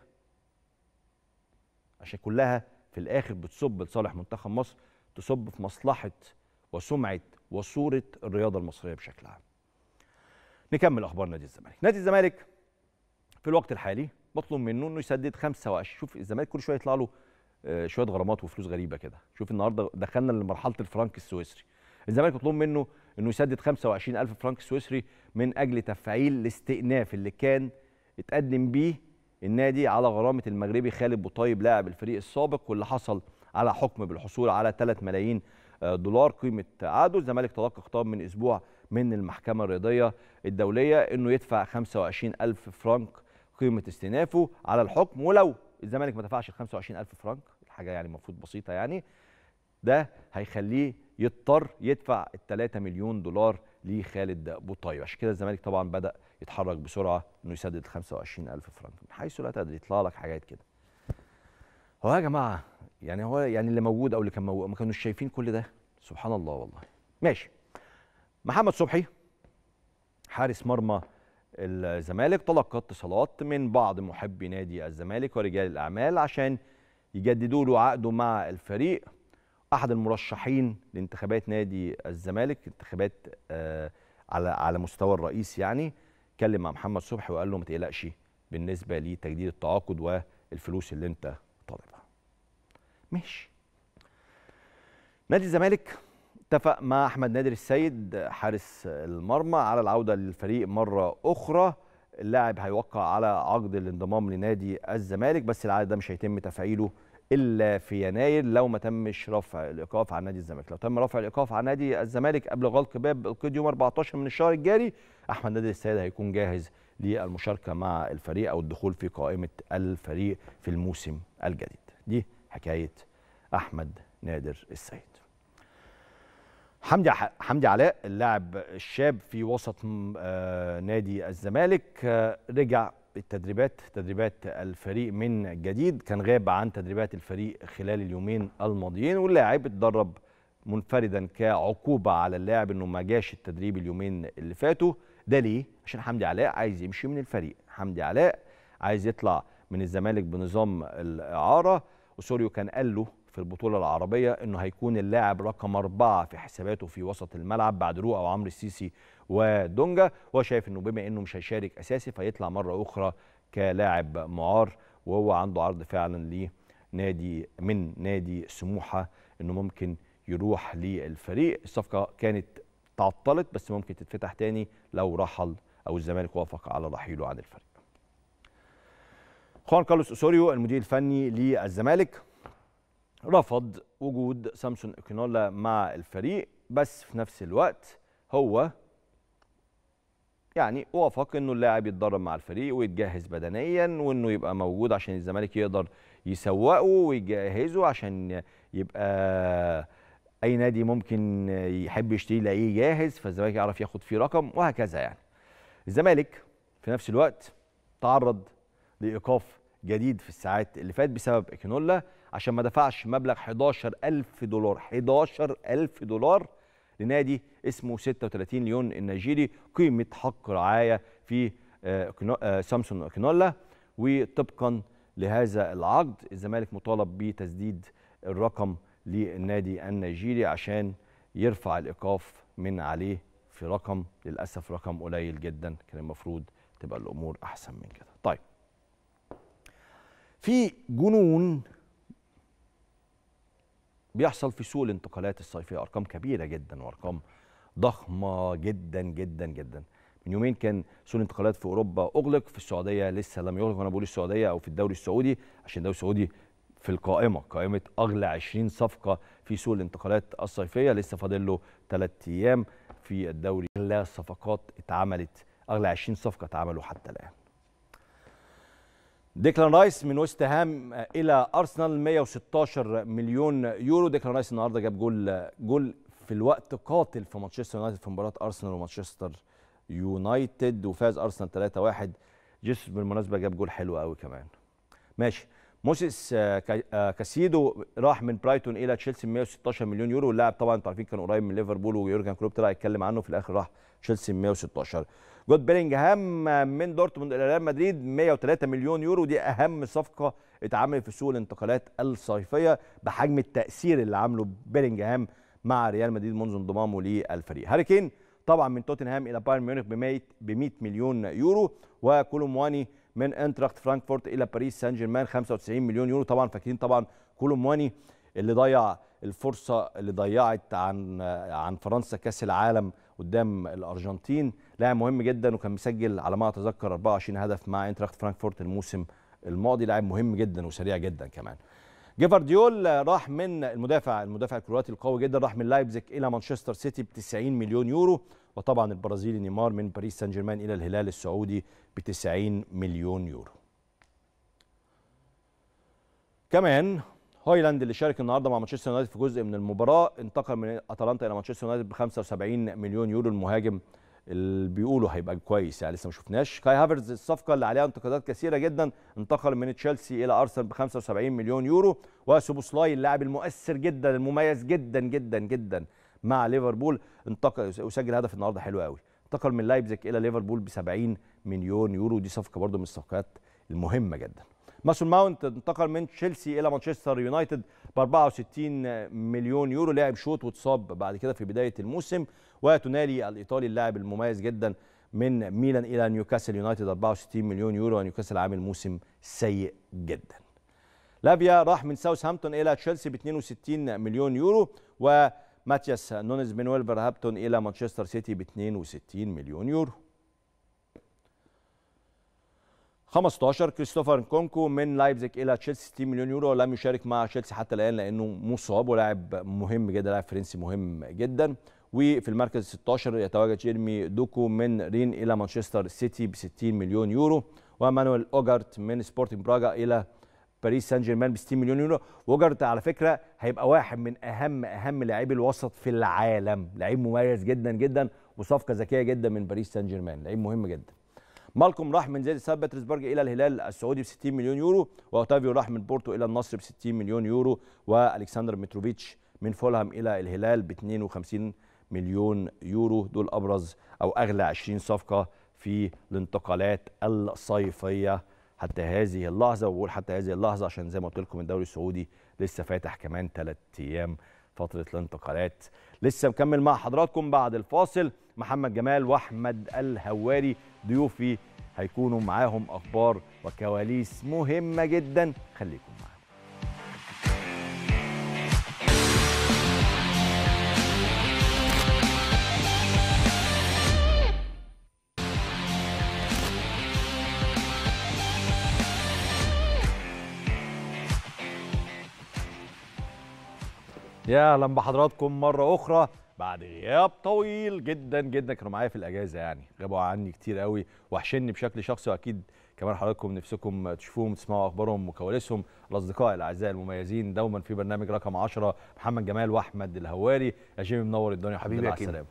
عشان كلها في الاخر بتصب لصالح منتخب مصر تصب في مصلحه وسمعه وصوره الرياضه المصريه بشكل عام نكمل اخبار نادي الزمالك نادي الزمالك في الوقت الحالي مطلوب منه انه يسدد 25 شوف الزمالك كل شويه يطلع له آه، شويه غرامات وفلوس غريبه كده شوف النهارده دخلنا لمرحله الفرنك السويسري الزمالك مطلوب منه انه يسدد 25000 فرنك سويسري من اجل تفعيل الاستئناف اللي كان اتقدم بيه النادي على غرامه المغربي خالد بوطيب لاعب الفريق السابق واللي حصل على حكم بالحصول على 3 ملايين آه، دولار قيمه عقده الزمالك تلقى خطاب من اسبوع من المحكمه الرياضيه الدوليه انه يدفع 25000 فرنك قيمه استئنافه على الحكم ولو الزمالك ما دفعش ال 25000 فرنك حاجه يعني المفروض بسيطه يعني ده هيخليه يضطر يدفع ال 3 مليون دولار لخالد بوطايب عشان كده الزمالك طبعا بدا يتحرك بسرعه انه يسدد ال 25000 فرنك من حيث لا تدري يطلع لك حاجات كده هو يا جماعه يعني هو يعني اللي موجود او اللي كان موجود ما كانوش شايفين كل ده سبحان الله والله ماشي محمد صبحي حارس مرمى الزمالك تلقى اتصالات من بعض محبي نادي الزمالك ورجال الاعمال عشان يجددوا له عقده مع الفريق احد المرشحين لانتخابات نادي الزمالك انتخابات آه، على على مستوى الرئيس يعني اتكلم مع محمد صبحي وقال له ما تقلقش بالنسبه لتجديد التعاقد والفلوس اللي انت طالبها ماشي نادي الزمالك اتفق مع احمد نادر السيد حارس المرمى على العوده للفريق مره اخرى اللاعب هيوقع على عقد الانضمام لنادي الزمالك بس العقد ده مش هيتم تفعيله الا في يناير لو ما تمش رفع الايقاف عن نادي الزمالك لو تم رفع الايقاف عن نادي الزمالك قبل غلق باب القيد يوم 14 من الشهر الجاري احمد نادر السيد هيكون جاهز للمشاركه مع الفريق او الدخول في قائمه الفريق في الموسم الجديد دي حكايه احمد نادر السيد حمدي حمدي علاء اللاعب الشاب في وسط آه، نادي الزمالك آه، رجع التدريبات تدريبات الفريق من جديد كان غاب عن تدريبات الفريق خلال اليومين الماضيين واللاعب اتدرب منفردا كعقوبه على اللاعب انه ما جاش التدريب اليومين اللي فاتوا ده ليه عشان حمدي علاء عايز يمشي من الفريق حمدي علاء عايز يطلع من الزمالك بنظام الاعاره وسوريو كان قال له في البطولة العربية أنه هيكون اللاعب رقم أربعة في حساباته في وسط الملعب بعد رو أو عمرو السيسي ودونجا وهو شايف أنه بما أنه مش هيشارك أساسي فيطلع مرة أخرى كلاعب معار وهو عنده عرض فعلا لنادي من نادي سموحة أنه ممكن يروح للفريق الصفقة كانت تعطلت بس ممكن تتفتح تاني لو رحل أو الزمالك وافق على رحيله عن الفريق خوان كارلوس أسوريو المدير الفني للزمالك رفض وجود سامسون اكينولا مع الفريق بس في نفس الوقت هو يعني وافق انه اللاعب يتدرب مع الفريق ويتجهز بدنيا وانه يبقى موجود عشان الزمالك يقدر يسوقه ويجهزه عشان يبقى اي نادي ممكن يحب يشتري يلاقيه جاهز فالزمالك يعرف ياخد فيه رقم وهكذا يعني الزمالك في نفس الوقت تعرض لايقاف جديد في الساعات اللي فات بسبب اكينولا عشان ما دفعش مبلغ 11000 دولار 11000 دولار لنادي اسمه 36 ليون النيجيري قيمه حق رعايه في آه، آه، سامسون اكنولا وطبقا لهذا العقد الزمالك مطالب بتسديد الرقم للنادي النيجيري عشان يرفع الايقاف من عليه في رقم للاسف رقم قليل جدا كان المفروض تبقى الامور احسن من كده طيب في جنون بيحصل في سوق الانتقالات الصيفيه ارقام كبيره جدا وارقام ضخمه جدا جدا جدا من يومين كان سوق الانتقالات في اوروبا اغلق في السعوديه لسه لم يغلق وانا بقول السعوديه او في الدوري السعودي عشان الدوري السعودي في القائمه قائمه اغلى 20 صفقه في سوق الانتقالات الصيفيه لسه فاضل له ثلاث ايام في الدوري اغلى صفقات اتعملت اغلى 20 صفقه اتعملوا حتى الان ديكلان رايس من ويست هام الى ارسنال 116 مليون يورو ديكلان رايس النهارده جاب جول جول في الوقت قاتل في مانشستر يونايتد في مباراه ارسنال ومانشستر يونايتد وفاز ارسنال 3-1 جيسوس بالمناسبه جاب جول حلو قوي كمان ماشي موسيس آه، آه، كاسيدو راح من برايتون الى تشيلسي 116 مليون يورو اللاعب طبعا انتوا عارفين كان قريب من ليفربول ويورجن كلوب طلع يتكلم عنه في الاخر راح تشيلسي 116 جود بيلينجهام من دورتموند الى ريال مدريد 103 مليون يورو دي اهم صفقه اتعملت في سوق الانتقالات الصيفيه بحجم التاثير اللي عامله بيلينجهام مع ريال مدريد منذ انضمامه للفريق هاري كين طبعا من توتنهام الى بايرن ميونخ ب 100 مليون يورو وكولومواني من انتراخت فرانكفورت الى باريس سان جيرمان 95 مليون يورو طبعا فاكرين طبعا كولومواني اللي ضيع الفرصه اللي ضيعت عن عن فرنسا كاس العالم قدام الارجنتين لاعب مهم جدا وكان مسجل على ما اتذكر 24 هدف مع انتراخت فرانكفورت الموسم الماضي لاعب مهم جدا وسريع جدا كمان جيفارديول راح من المدافع المدافع الكرواتي القوي جدا راح من لايبزيك الى مانشستر سيتي ب 90 مليون يورو وطبعا البرازيلي نيمار من باريس سان جيرمان الى الهلال السعودي ب 90 مليون يورو كمان هويلاند اللي شارك النهارده مع مانشستر يونايتد في جزء من المباراه انتقل من اتلانتا الى مانشستر يونايتد ب 75 مليون يورو المهاجم اللي بيقولوا هيبقى كويس يعني لسه ما شفناش كاي هافرز الصفقه اللي عليها انتقادات كثيره جدا انتقل من تشيلسي الى ارسنال ب 75 مليون يورو وسوبوسلاي اللاعب المؤثر جدا المميز جدا جدا جدا مع ليفربول انتقل وسجل هدف النهارده حلو قوي انتقل من لايبزيج الى ليفربول ب 70 مليون يورو دي صفقه برده من الصفقات المهمه جدا ماسون ماونت انتقل من تشيلسي الى مانشستر يونايتد ب 64 مليون يورو لعب شوط واتصاب بعد كده في بدايه الموسم وتنالي الايطالي اللاعب المميز جدا من ميلان الى نيوكاسل يونايتد 64 مليون يورو ونيوكاسل عامل موسم سيء جدا. لافيا راح من ساوثهامبتون الى تشيلسي ب 62 مليون يورو وماتياس نونيز من ويلفرهامبتون الى مانشستر سيتي ب 62 مليون يورو. 15 كريستوفر كونكو من لايبزيج الى تشيلسي 60 مليون يورو لم يشارك مع تشيلسي حتى الان لانه مصاب ولاعب مهم جدا لاعب فرنسي مهم جدا وفي المركز 16 يتواجد جيرمي دوكو من رين الى مانشستر سيتي ب 60 مليون يورو ومانويل اوجارت من سبورتنج براغا الى باريس سان جيرمان ب 60 مليون يورو اوجارت على فكره هيبقى واحد من اهم اهم لاعبي الوسط في العالم لعيب مميز جدا جدا وصفقه ذكيه جدا من باريس سان جيرمان لعيب مهم جدا مالكوم راح من زيت سان بيترسبرج الى الهلال السعودي ب 60 مليون يورو واوتافيو راح من بورتو الى النصر ب 60 مليون يورو والكسندر متروفيتش من فولهام الى الهلال ب 52 مليون يورو دول ابرز او اغلى 20 صفقه في الانتقالات الصيفيه حتى هذه اللحظه وبقول حتى هذه اللحظه عشان زي ما قلت لكم الدوري السعودي لسه فاتح كمان ثلاث ايام فتره الانتقالات لسه مكمل مع حضراتكم بعد الفاصل محمد جمال واحمد الهواري ضيوفي هيكونوا معاهم اخبار وكواليس مهمه جدا خليكم معانا يا اهلا بحضراتكم مره اخرى بعد غياب طويل جدا جدا كانوا معايا في الاجازه يعني غابوا عني كتير قوي وحشني بشكل شخصي واكيد كمان حضراتكم نفسكم تشوفوهم تسمعوا اخبارهم وكواليسهم الاصدقاء الاعزاء المميزين دوما في برنامج رقم 10 محمد جمال واحمد الهواري يا جيمي منور الدنيا حبيبي على السلامه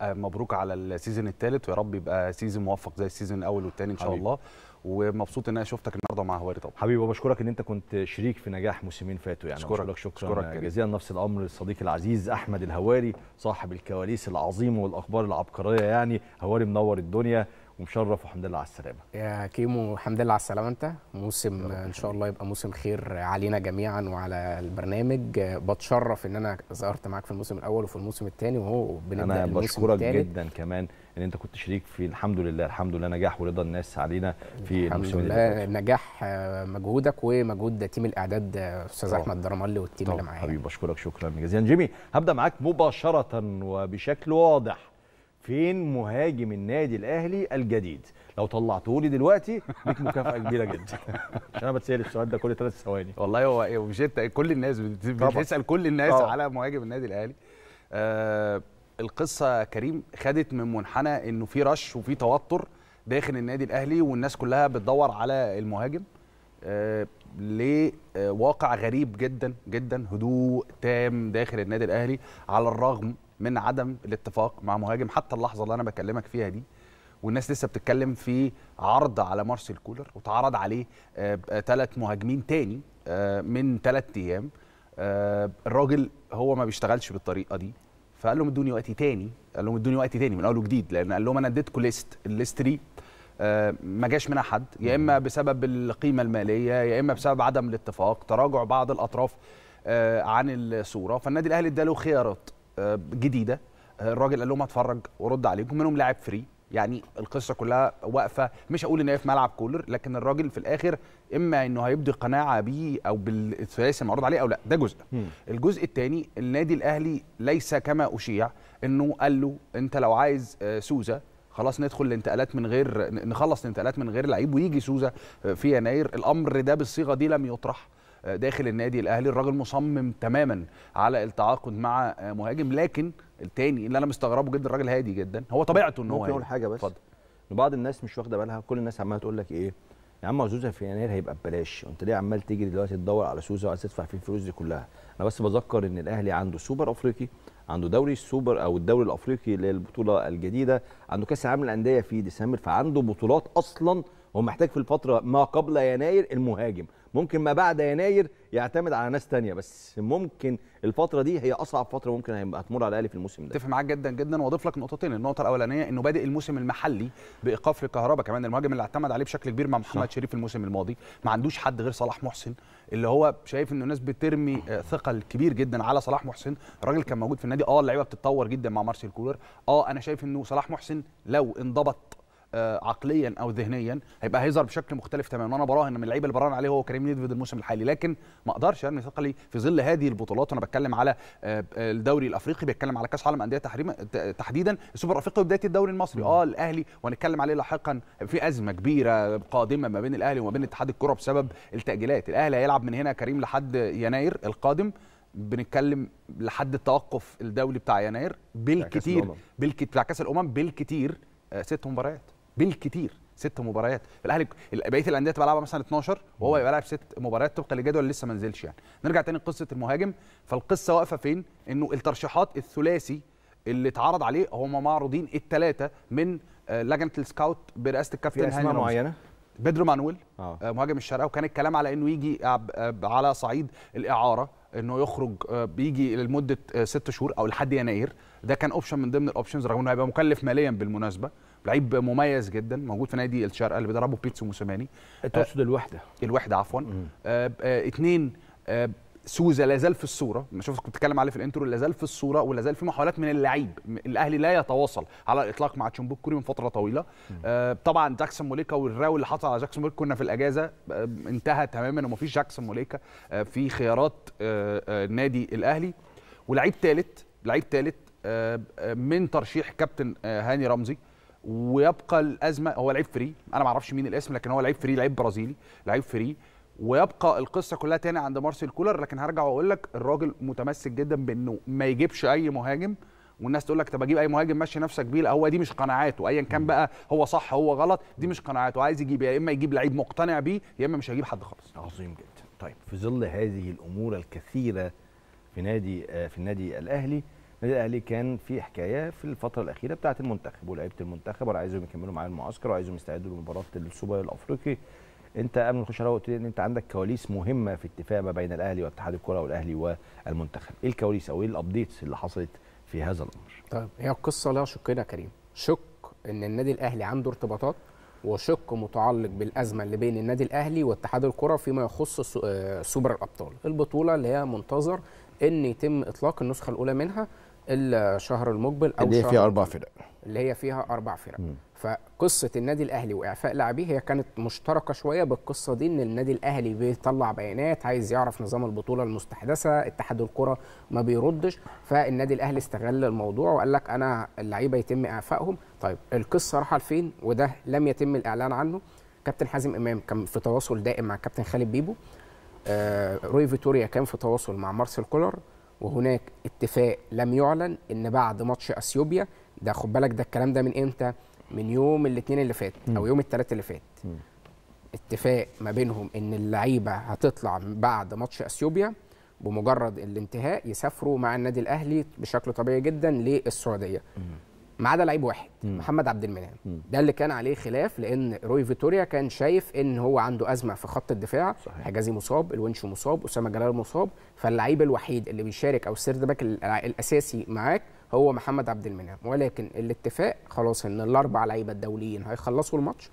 آه، مبروك على السيزون الثالث ويا رب يبقى سيزون موفق زي السيزون الاول والثاني ان شاء الله ومبسوط ان انا شفتك النهارده مع هواري طبعا حبيبي وبشكرك ان انت كنت شريك في نجاح موسمين فاتوا يعني بشكرك شكرا شكرا جزيلا نفس الامر للصديق العزيز احمد الهواري صاحب الكواليس العظيمه والاخبار العبقريه يعني هواري منور الدنيا ومشرف وحمد لله على السلامه يا كيمو الحمد لله على السلامه انت موسم ان شاء الله يبقى موسم خير علينا جميعا وعلى البرنامج بتشرف ان انا ظهرت معاك في الموسم الاول وفي الموسم الثاني وهو بنبدا انا بشكرك جدا كمان ان انت كنت شريك في الحمد لله الحمد لله نجاح ورضا الناس علينا في الحمد لله نجاح آه، مجهودك ومجهود تيم الاعداد آه، استاذ احمد درمالي والتيم اللي معايا حبيبي بشكرك شكرا جزيلا جيمي هبدا معاك مباشره وبشكل واضح فين مهاجم النادي الاهلي الجديد لو طلعته لي دلوقتي ليك مكافاه كبيره جدا عشان انا بتسال السؤال ده كل ثلاث ثواني والله هو إيه كل الناس بتسال كل الناس طبعا. على مهاجم النادي الاهلي آه القصه كريم خدت من منحنى انه في رش وفي توتر داخل النادي الاهلي والناس كلها بتدور على المهاجم آه، لواقع غريب جدا جدا هدوء تام داخل النادي الاهلي على الرغم من عدم الاتفاق مع مهاجم حتى اللحظه اللي انا بكلمك فيها دي والناس لسه بتتكلم في عرض على مارسيل كولر وتعرض عليه ثلاث آه، مهاجمين تاني آه، من ثلاث ايام الراجل هو ما بيشتغلش بالطريقه دي فقال لهم ادوني وقت تاني قال لهم ادوني وقت تاني من اول وجديد لان قال لهم انا اديتكم ليست الليست دي ما جاش منها حد يا اما بسبب القيمه الماليه يا اما بسبب عدم الاتفاق تراجع بعض الاطراف آه، عن الصوره فالنادي الاهلي اداله خيارات آه، جديده آه، الراجل قال لهم هتفرج وارد عليكم منهم لاعب فري يعني القصه كلها واقفه مش هقول ان هي في ملعب كولر لكن الراجل في الاخر اما انه هيبدي قناعه بيه او بالثلاثي المعروض عليه او لا ده جزء م. الجزء الثاني النادي الاهلي ليس كما اشيع انه قال له انت لو عايز آه، سوزا خلاص ندخل الانتقالات من غير نخلص الانتقالات من غير لعيب ويجي سوزا آه، في يناير الامر ده بالصيغه دي لم يطرح آه، داخل النادي الاهلي الراجل مصمم تماما على التعاقد مع مهاجم لكن التاني اللي انا مستغربه جدا الراجل هادي جدا هو طبيعته ان هو ممكن اقول حاجه بس اتفضل بعض الناس مش واخده بالها كل الناس عماله تقول لك ايه يا عم عزوزه في يناير هيبقى ببلاش وانت ليه عمال تجري دلوقتي تدور على سوزة وعايز تدفع فيه الفلوس دي كلها انا بس بذكر ان الاهلي عنده سوبر افريقي عنده دوري السوبر او الدوري الافريقي للبطوله الجديده عنده كاس العالم للانديه في ديسمبر فعنده بطولات اصلا هو محتاج في الفتره ما قبل يناير المهاجم ممكن ما بعد يناير يعتمد على ناس تانية بس ممكن الفتره دي هي اصعب فتره ممكن هتمر على الاهلي في الموسم ده اتفق معاك جدا جدا واضيف لك نقطتين النقطه الاولانيه انه بادئ الموسم المحلي بايقاف لكهرباء كمان المهاجم اللي اعتمد عليه بشكل كبير مع محمد شريف الموسم الماضي ما عندوش حد غير صلاح محسن اللي هو شايف انه الناس بترمي آه، ثقل كبير جدا على صلاح محسن الراجل كان موجود في النادي اه اللعيبه بتتطور جدا مع مارسيل كولر اه انا شايف انه صلاح محسن لو انضبط آه، عقليا او ذهنيا هيبقى هيظهر بشكل مختلف تماما وانا براهن من اللعيبه اللي براهن عليه هو كريم نيدفيد الموسم الحالي لكن ما اقدرش ارمي ثقلي في ظل هذه البطولات وانا بتكلم على آه، الدوري الافريقي بتكلم على كاس عالم انديه تحديدا السوبر الافريقي وبدايه الدوري المصري اه الاهلي وهنتكلم عليه لاحقا في ازمه كبيره قادمه ما بين الاهلي وما بين اتحاد الكره بسبب التاجيلات الاهلي هيلعب من هنا كريم لحد يناير القادم بنتكلم لحد التوقف الدولي بتاع يناير بالكتير بالكتير بتاع كاس الامم بالكتير آه، ست مباريات بالكتير ست مباريات الاهلي بقيه الانديه تبقى لعبها مثلا 12 وهو يبقى لاعب ست مباريات طبقا للجدول لسه ما نزلش يعني نرجع تاني لقصه المهاجم فالقصه واقفه فين انه الترشيحات الثلاثي اللي اتعرض عليه هم معروضين الثلاثه من آه، لجنه السكاوت برئاسه الكابتن هاني معينه بيدرو مانويل آه. آه، مهاجم الشرقه وكان الكلام على انه يجي على صعيد الاعاره انه يخرج آه، بيجي لمده ست شهور او لحد يناير ده كان اوبشن من ضمن الاوبشنز رغم انه هيبقى مكلف ماليا بالمناسبه لعيب مميز جدا موجود في نادي الشرقه اللي بيدربه بيتسو موسيماني تقصد آه، الوحده الوحده عفوا اثنين آه، آه، سوزا لا زال في الصوره ما شفت كنت بتكلم عليه في الانترو لا زال في الصوره ولا زال في محاولات من اللعيب الاهلي لا يتواصل على الاطلاق مع تشومبوك كوري من فتره طويله آه طبعا جاكسون موليكا والراوي اللي حصل على جاكسون موليكا كنا في الاجازه آه انتهى تماما ومفيش جاكسون موليكا آه في خيارات النادي الاهلي ولعيب ثالث لعيب ثالث من ترشيح كابتن هاني رمزي ويبقى الازمه هو لعيب فري انا ما اعرفش مين الاسم لكن هو لعيب فري لعيب برازيلي لعيب فري ويبقى القصه كلها تاني عند مارسيل كولر لكن هرجع واقول لك الراجل متمسك جدا بانه ما يجيبش اي مهاجم والناس تقول لك طب اجيب اي مهاجم ماشي نفسك بيه لا هو دي مش قناعاته ايا كان بقى هو صح هو غلط دي مش قناعاته عايز يجيب يا اما يجيب لعيب مقتنع بيه يا اما مش هيجيب حد خالص عظيم جدا طيب في ظل هذه الامور الكثيره في نادي آه، في النادي الاهلي النادي الاهلي كان في حكايه في الفتره الاخيره بتاعه المنتخب ولاعيبه المنتخب ولا عايزهم يكملوا معايا المعسكر وعايزهم يستعدوا لمباراه السوبر الافريقي انت قبل ما نخش على قلت ان انت عندك كواليس مهمه في اتفاق ما بين الاهلي واتحاد الكره والاهلي والمنتخب ايه الكواليس او ايه الابديتس اللي حصلت في هذا الامر طيب هي القصه لها شقين يا كريم شق ان النادي الاهلي عنده ارتباطات وشق متعلق بالازمه اللي بين النادي الاهلي واتحاد الكره فيما يخص آه، سوبر الابطال البطوله اللي هي منتظر ان يتم اطلاق النسخه الاولى منها الشهر المقبل او اللي هي فيها اربع فرق اللي هي فيها اربع فرق م. فقصه النادي الاهلي واعفاء لاعبيه هي كانت مشتركه شويه بالقصه دي ان النادي الاهلي بيطلع بيانات عايز يعرف نظام البطوله المستحدثه اتحاد الكره ما بيردش فالنادي الاهلي استغل الموضوع وقال لك انا اللعيبه يتم اعفائهم طيب القصه راح لفين وده لم يتم الاعلان عنه كابتن حازم امام كان في تواصل دائم مع كابتن خالد بيبو آه روي فيتوريا كان في تواصل مع مارسيل كولر وهناك اتفاق لم يعلن ان بعد ماتش اثيوبيا ده خد بالك ده الكلام ده من امتى؟ من يوم الاثنين اللي فات او يوم الثلاث اللي فات اتفاق ما بينهم ان اللعيبه هتطلع بعد ماتش اثيوبيا بمجرد الانتهاء يسافروا مع النادي الاهلي بشكل طبيعي جدا للسعوديه ما عدا لعيب واحد م. محمد عبد المنعم ده اللي كان عليه خلاف لان روي فيتوريا كان شايف ان هو عنده ازمه في خط الدفاع صحيح. حجازي مصاب الونش مصاب اسامه جلال مصاب فاللعيب الوحيد اللي بيشارك او السيرد باك الاساسي معاك هو محمد عبد المنعم ولكن الاتفاق خلاص ان الاربع لعيبه الدوليين هيخلصوا الماتش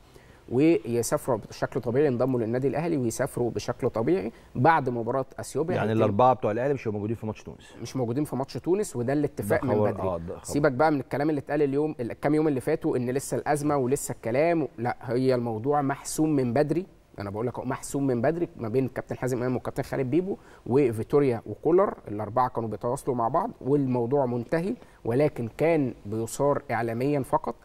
ويسافروا بشكل طبيعي ينضموا للنادي الاهلي ويسافروا بشكل طبيعي بعد مباراه اثيوبيا يعني الاربعه بتوع الاهلي مش موجودين في ماتش تونس مش موجودين في ماتش تونس وده الاتفاق من بدري آه سيبك بقى من الكلام اللي اتقال اليوم الكام يوم اللي فاتوا ان لسه الازمه ولسه الكلام لا هي الموضوع محسوم من بدري انا بقول لك محسوم من بدري ما بين كابتن حازم امام وكابتن خالد بيبو وفيتوريا وكولر الاربعه كانوا بيتواصلوا مع بعض والموضوع منتهي ولكن كان بيثار اعلاميا فقط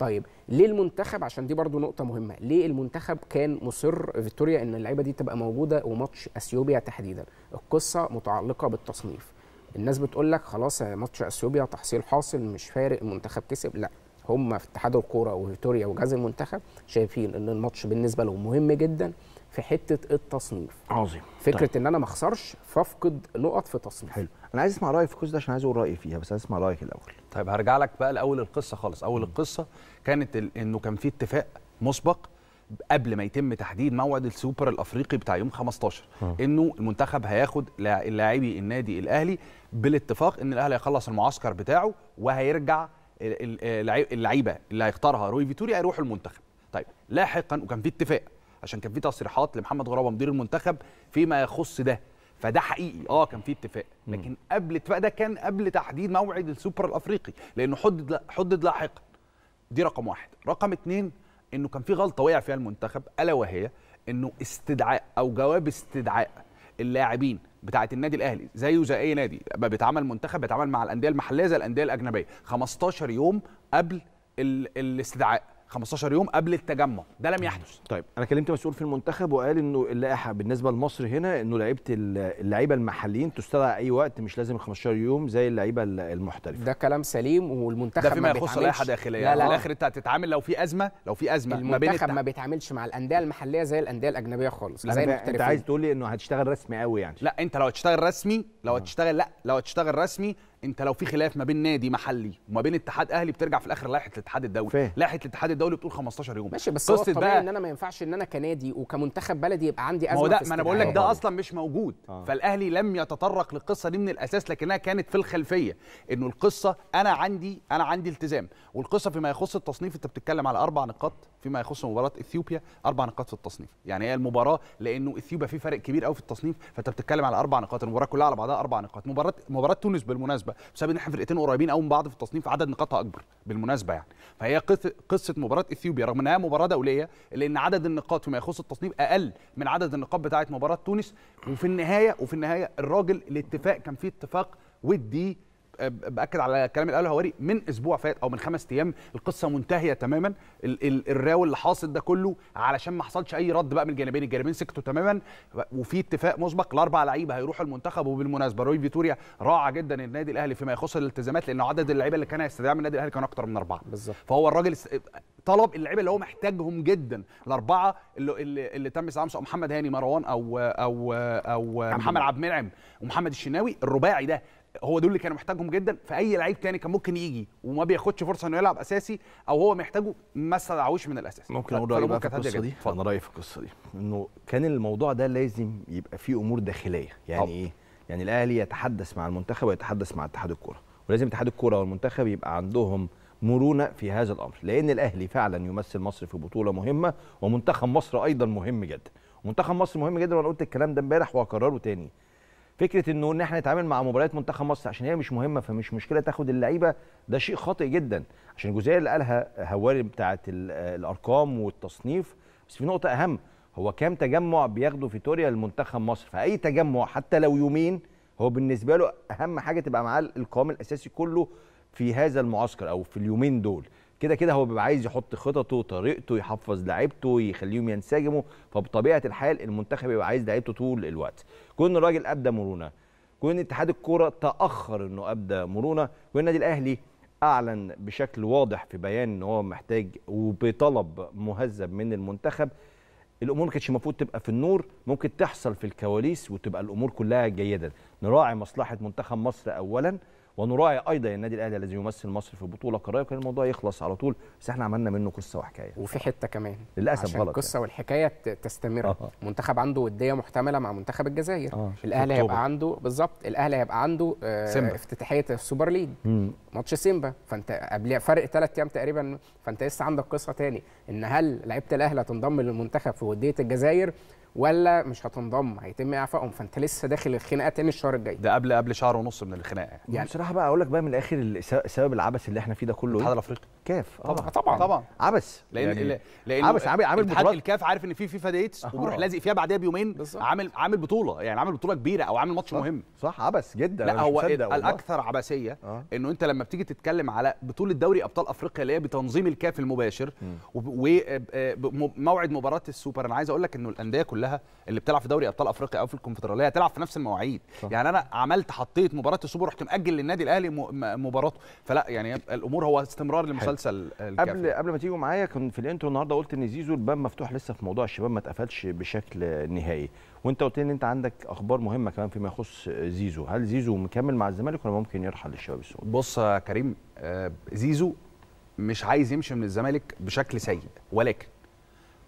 طيب ليه المنتخب عشان دي برضو نقطه مهمه ليه المنتخب كان مصر فيكتوريا ان اللعيبه دي تبقى موجوده وماتش اثيوبيا تحديدا القصه متعلقه بالتصنيف الناس بتقول لك خلاص ماتش اثيوبيا تحصيل حاصل مش فارق المنتخب كسب لا هم في اتحاد الكوره وفيكتوريا وجهاز المنتخب شايفين ان الماتش بالنسبه لهم مهم جدا في حته التصنيف عظيم فكره طيب. ان انا ما اخسرش فافقد نقط في تصنيف حلو انا عايز اسمع رايك في الكوز ده عشان عايز اقول رايي فيها بس عايز اسمع رايك الاول طيب هرجع لك بقى لاول القصه خالص اول القصه كانت انه كان في اتفاق مسبق قبل ما يتم تحديد موعد السوبر الافريقي بتاع يوم 15 آه. انه المنتخب هياخد لاعبي النادي الاهلي بالاتفاق ان الاهلي هيخلص المعسكر بتاعه وهيرجع اللعيبه اللي هيختارها روي فيتوري هيروحوا المنتخب طيب لاحقا وكان في اتفاق عشان كان في تصريحات لمحمد غرابه مدير المنتخب فيما يخص ده فده حقيقي اه كان في اتفاق لكن قبل الاتفاق ده كان قبل تحديد موعد السوبر الافريقي لانه حدد حدد لاحقا دي رقم واحد رقم اتنين انه كان في غلطه وقع فيها المنتخب الا وهي انه استدعاء او جواب استدعاء اللاعبين بتاعه النادي الاهلي زيه زي اي نادي بيتعامل منتخب بيتعامل مع الانديه المحليه زي الانديه الاجنبيه 15 يوم قبل الاستدعاء 15 يوم قبل التجمع ده لم يحدث طيب انا كلمت مسؤول في المنتخب وقال انه اللائحه بالنسبه لمصر هنا انه لعيبه اللعيبه المحليين تستدعى اي وقت مش لازم 15 يوم زي اللعيبه المحترفه ده كلام سليم والمنتخب ده فيما ما يخص لائحه داخليه لا لا يعني الاخر انت هتتعامل لو في ازمه لو في ازمه المنتخب ما, بين ما بيتعاملش مع الانديه المحليه زي الانديه الاجنبيه خالص زي المحترفين انت عايز تقول لي انه هتشتغل رسمي قوي يعني لا انت لو هتشتغل رسمي لو هتشتغل لا لو هتشتغل رسمي انت لو في خلاف ما بين نادي محلي وما بين اتحاد اهلي بترجع في الاخر لائحه الاتحاد الدولي لائحه الاتحاد الدولي بتقول 15 يوم ماشي بس هو بقى ان انا ما ينفعش ان انا كنادي وكمنتخب بلدي يبقى عندي ازمه ما ده ما انا بقول لك ده اصلا مش موجود آه. فالاهلي لم يتطرق للقصه دي من الاساس لكنها كانت في الخلفيه انه القصه انا عندي انا عندي التزام والقصه فيما يخص التصنيف انت بتتكلم على اربع نقاط فيما يخص مباراه اثيوبيا اربع نقاط في التصنيف يعني هي المباراه لانه اثيوبيا في فرق كبير قوي في التصنيف فانت بتتكلم على اربع نقاط المباراه كلها على بعضها اربع نقاط مباراه مباراه تونس بالمناسبه بسبب ان احنا فرقتين قريبين قوي من بعض في التصنيف عدد نقاطها اكبر بالمناسبه يعني فهي قصه مباراه اثيوبيا رغم انها مباراه دوليه لان عدد النقاط فيما يخص التصنيف اقل من عدد النقاط بتاعه مباراه تونس وفي النهايه وفي النهايه الراجل الاتفاق كان فيه اتفاق ودي باكد على الكلام اللي قاله هواري من اسبوع فات او من خمس ايام القصه منتهيه تماما الراو اللي حاصل ده كله علشان ما حصلش اي رد بقى من الجانبين الجانبين سكتوا تماما وفي اتفاق مسبق الاربع لعيبه هيروحوا المنتخب وبالمناسبه روي فيتوريا راعى جدا النادي الاهلي فيما يخص الالتزامات لان عدد اللعيبه اللي كان هيستدعي من النادي الاهلي كان اكتر من اربعه بالظبط فهو الراجل طلب اللعيبه اللي هو محتاجهم جدا الاربعه اللي اللي, اللي تم استدعائهم سواء محمد هاني مروان او او او محمد عبد المنعم ومحمد الشناوي الرباعي ده هو دول اللي كانوا محتاجهم جدا فاي لعيب تاني كان ممكن يجي وما بياخدش فرصه انه يلعب اساسي او هو محتاجه ما استدعوش من الاساس ممكن اقول رايي في القصه دي انا رايي في القصه دي انه كان الموضوع ده لازم يبقى فيه امور داخليه يعني ايه يعني الاهلي يتحدث مع المنتخب ويتحدث مع اتحاد الكوره ولازم اتحاد الكوره والمنتخب يبقى عندهم مرونه في هذا الامر لان الاهلي فعلا يمثل مصر في بطوله مهمه ومنتخب مصر ايضا مهم جدا منتخب مصر مهم جدا وانا قلت الكلام ده امبارح وهكرره تاني فكره انه ان احنا نتعامل مع مباريات منتخب مصر عشان هي مش مهمه فمش مشكله تاخد اللعيبه ده شيء خاطئ جدا عشان الجزئيه اللي قالها هواري بتاعه الارقام والتصنيف بس في نقطه اهم هو كام تجمع بياخده فيتوريا لمنتخب مصر فاي تجمع حتى لو يومين هو بالنسبه له اهم حاجه تبقى معاه القوام الاساسي كله في هذا المعسكر او في اليومين دول كده كده هو بيبقى عايز يحط خططه طريقته يحفظ لعيبته يخليهم ينسجموا فبطبيعه الحال المنتخب بيبقى عايز لعيبته طول الوقت كون الراجل ابدى مرونه كون اتحاد الكوره تاخر انه ابدى مرونه كون النادي الاهلي اعلن بشكل واضح في بيان ان هو محتاج وبطلب مهذب من المنتخب الامور ما كانتش المفروض تبقى في النور ممكن تحصل في الكواليس وتبقى الامور كلها جيده نراعي مصلحه منتخب مصر اولا ونراعي ايضا النادي الاهلي الذي يمثل مصر في البطوله القاريه وكان الموضوع يخلص على طول بس احنا عملنا منه قصه وحكايه وفي حته كمان للاسف عشان غلط القصه يعني. والحكايه تستمر آه. منتخب عنده وديه محتمله مع منتخب الجزائر آه. الاهلي هيبقى عنده بالظبط الاهلي هيبقى عنده آه سيمبا. افتتاحيه السوبر ليج مم. ماتش سيمبا فانت قبل فرق ثلاث ايام تقريبا فانت لسه عندك قصه تاني ان هل لعيبه الاهلي هتنضم للمنتخب في وديه الجزائر ولا مش هتنضم هيتم اعفائهم فانت لسه داخل الخناقه تاني الشهر الجاي ده قبل قبل شهر ونص من الخناقه يعني, يعني بصراحه بقى اقول لك بقى من الاخر سبب العبث اللي احنا فيه ده كله الاتحاد الافريقي الكاف آه. طبعا طبعا طبعا لان يعني لان عبس عامل عامل بطولات الكاف عارف ان في فيفا ديتس وبيروح لازق فيها بعدها بيومين عامل عامل بطوله يعني عامل بطوله كبيره او عامل ماتش مهم صح عبس جدا لا هو الاكثر عبثيه أه. انه انت لما بتيجي تتكلم على بطوله دوري ابطال افريقيا اللي هي بتنظيم الكاف المباشر وموعد آه، مباراه السوبر انا عايز اقول لك انه الانديه كلها اللي بتلعب في دوري ابطال افريقيا او في الكونفدراليه هتلعب في نفس المواعيد يعني انا عملت حطيت مباراه السوبر رحت ماجل للنادي الاهلي مباراته فلا يعني الامور هو استمرار لمسلسل المسلسل الكافي قبل قبل ما تيجوا معايا كان في الانترو النهارده قلت ان زيزو الباب مفتوح لسه في موضوع الشباب ما اتقفلش بشكل نهائي وانت قلت لي ان انت عندك اخبار مهمه كمان فيما يخص زيزو هل زيزو مكمل مع الزمالك ولا ممكن يرحل للشباب السعودي بص يا كريم آه، زيزو مش عايز يمشي من الزمالك بشكل سيء ولكن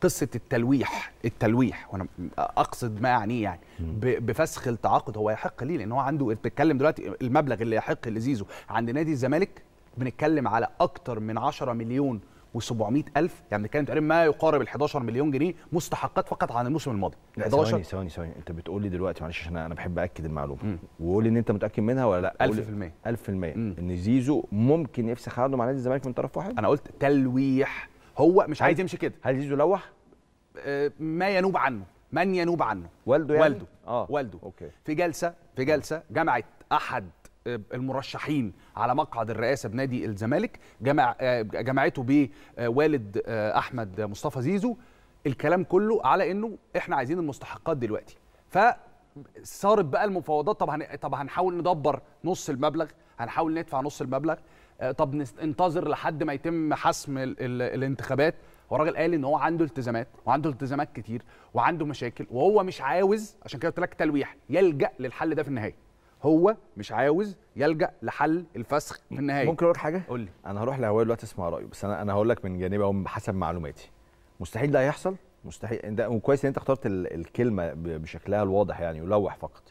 قصه التلويح التلويح وانا اقصد ما اعنيه يعني بفسخ التعاقد هو يحق ليه لان هو عنده بيتكلم دلوقتي المبلغ اللي يحق لزيزو عند نادي الزمالك بنتكلم على اكتر من 10 مليون و700 الف يعني بنتكلم تقريبا ما يقارب ال 11 مليون جنيه مستحقات فقط عن الموسم الماضي لا 11 ثواني ثواني ثواني انت بتقول لي دلوقتي معلش عشان انا بحب اكد المعلومه وقول ان انت متاكد منها ولا لا 1000% 1000% ان زيزو ممكن يفسخ عقده مع نادي الزمالك من طرف واحد انا قلت تلويح هو مش عايز يمشي كده هل زيزو لوح آه، ما ينوب عنه من ينوب عنه والده يعني والده اه والده اوكي في جلسه في جلسه جمعت احد المرشحين على مقعد الرئاسه بنادي الزمالك جمع آه، جمعته بوالد آه، احمد مصطفى زيزو الكلام كله على انه احنا عايزين المستحقات دلوقتي ف صارت بقى المفاوضات طب طب هنحاول ندبر نص المبلغ هنحاول ندفع نص المبلغ آه، طب ننتظر لحد ما يتم حسم الانتخابات هو الراجل قال ان هو عنده التزامات وعنده التزامات كتير وعنده مشاكل وهو مش عاوز عشان كده قلت لك تلويح يلجا للحل ده في النهايه هو مش عاوز يلجا لحل الفسخ في النهايه ممكن اقول لك حاجه قول لي انا هروح لهوايه دلوقتي اسمع رايه بس انا انا هقول لك من جانبي او حسب معلوماتي مستحيل ده هيحصل مستحيل ده وكويس ان انت اخترت الكلمه بشكلها الواضح يعني يلوح فقط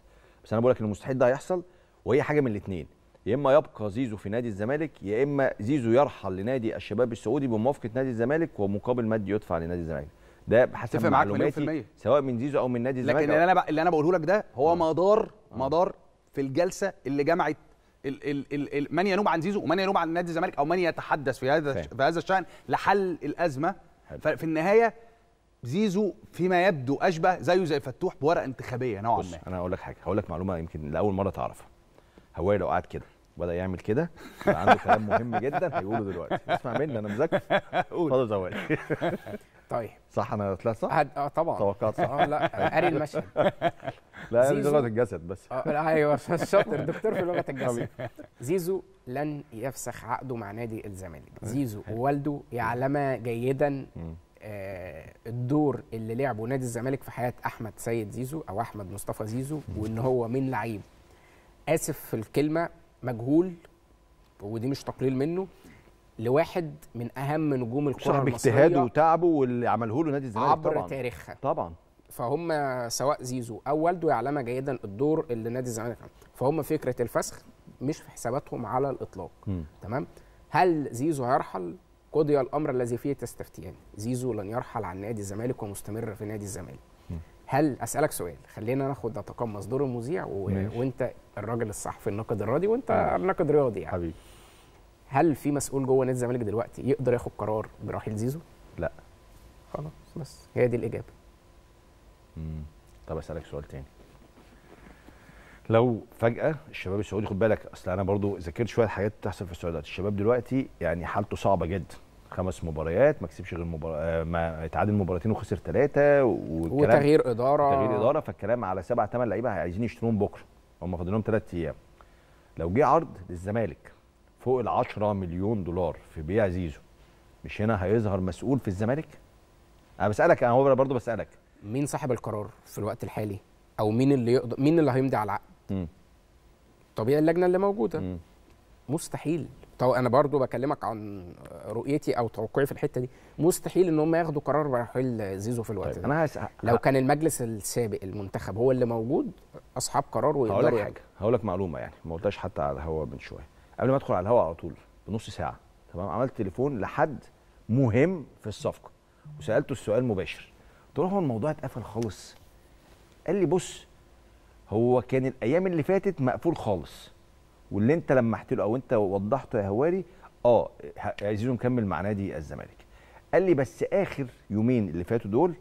بس انا بقول لك ان مستحيل ده هيحصل وهي حاجه من الاثنين يا اما يبقى زيزو في نادي الزمالك يا اما زيزو يرحل لنادي الشباب السعودي بموافقه نادي الزمالك ومقابل مادي يدفع لنادي الزمالك ده بحسب معلوماتي سواء من زيزو او من نادي الزمالك لكن اللي انا اللي انا بقوله لك ده هو آه. مدار آه. مدار في الجلسه اللي جمعت ال ال ال ال من ينوب عن زيزو ومن ينوب عن نادي الزمالك او من يتحدث في هذا في هذا الشان لحل الازمه ففي النهايه زيزو فيما يبدو اشبه زيه زي فتوح بورقه انتخابيه نوعا ما انا هقول لك حاجه هقول لك معلومه يمكن لاول مره تعرفها هو لو قعد كده بدا يعمل كده عنده كلام مهم جدا هيقوله دلوقتي اسمع مني انا مذاكر اتفضل زواج طيب صح انا ثلاث صح؟ هد... اه طبعا توقعت صح؟ اه لا قاري المشهد لا هي لغه الجسد بس اه ايوه شاطر دكتور في لغه الجسد زيزو لن يفسخ عقده مع نادي الزمالك أيوة. زيزو ووالده يعلما جيدا آه الدور اللي لعبه نادي الزمالك في حياه احمد سيد زيزو او احمد مصطفى زيزو وان هو من لعيب اسف في الكلمه مجهول ودي مش تقليل منه لواحد من اهم نجوم الكره المصريه باجتهاده وتعبه واللي عمله له نادي الزمالك عبر طبعا تاريخها طبعا فهم سواء زيزو او والده يعلم جيدا الدور اللي نادي الزمالك عمله فهم فكره الفسخ مش في حساباتهم على الاطلاق م. تمام هل زيزو هيرحل قضي الامر الذي فيه تستفتيان زيزو لن يرحل عن نادي الزمالك ومستمر في نادي الزمالك هل اسالك سؤال خلينا ناخد نتقمص دور المذيع و... وانت الراجل الصحفي الناقد الراضي وانت الناقد الرياضي يعني حبيبي هل في مسؤول جوه نادي الزمالك دلوقتي يقدر ياخد قرار برحيل زيزو؟ لا خلاص بس هي دي الاجابه. امم طب اسالك سؤال تاني. لو فجاه الشباب السعودي خد بالك اصل انا برضو ذاكرت شويه حاجات بتحصل في السعوديه الشباب دلوقتي يعني حالته صعبه جدا خمس مباريات ما كسبش غير مبار... آه، ما اتعادل مباراتين وخسر ثلاثه والكلام وتغيير اداره تغيير اداره فالكلام على سبع ثمان لعيبه عايزين يشترون بكره هم فاضل لهم ثلاث ايام لو جه عرض للزمالك فوق ال 10 مليون دولار في بيع زيزو مش هنا هيظهر مسؤول في الزمالك؟ انا بسالك انا هو برضه بسالك مين صاحب القرار في الوقت الحالي؟ او مين اللي يقدر مين اللي هيمضي على العقد؟ طبيعي اللجنه اللي موجوده م. مستحيل طو... انا برضو بكلمك عن رؤيتي او توقعي في الحته دي مستحيل ان هم ياخدوا قرار برحيل زيزو في الوقت طيب. ده انا هس... لو كان المجلس السابق المنتخب هو اللي موجود اصحاب قرار ويقدروا حاجه هقول لك معلومه يعني ما قلتهاش حتى على الهوا من شويه قبل ما ادخل على الهواء على طول بنص ساعه تمام عملت تليفون لحد مهم في الصفقه وسالته السؤال مباشر قلت له هو الموضوع اتقفل خالص قال لي بص هو كان الايام اللي فاتت مقفول خالص واللي انت لمحت له او انت وضحته يا هواري اه عايزينه مكمل مع نادي الزمالك قال لي بس اخر يومين اللي فاتوا دول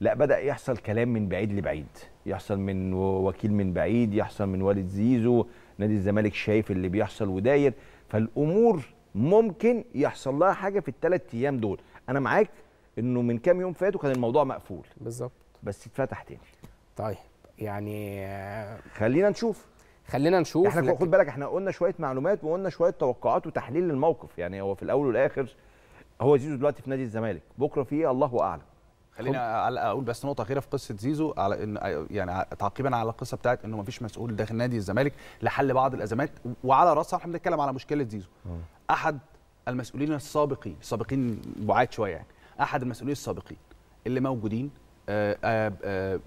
لا بدا يحصل كلام من بعيد لبعيد يحصل من وكيل من بعيد يحصل من والد زيزو نادي الزمالك شايف اللي بيحصل وداير فالامور ممكن يحصل لها حاجه في الثلاث ايام دول انا معاك انه من كام يوم فاتوا كان الموضوع مقفول بالظبط بس اتفتح تاني طيب يعني خلينا نشوف خلينا نشوف احنا خد بالك احنا قلنا شويه معلومات وقلنا شويه توقعات وتحليل للموقف يعني هو في الاول والاخر هو زيزو دلوقتي في نادي الزمالك بكره في الله اعلم خليني اقول بس نقطه اخيره في قصه زيزو على ان يعني تعقيبا على القصه بتاعت انه ما فيش مسؤول داخل نادي الزمالك لحل بعض الازمات وعلى راسها احنا بنتكلم على مشكله زيزو احد المسؤولين السابقين السابقين بعاد شويه يعني احد المسؤولين السابقين اللي موجودين آه، آه، آه،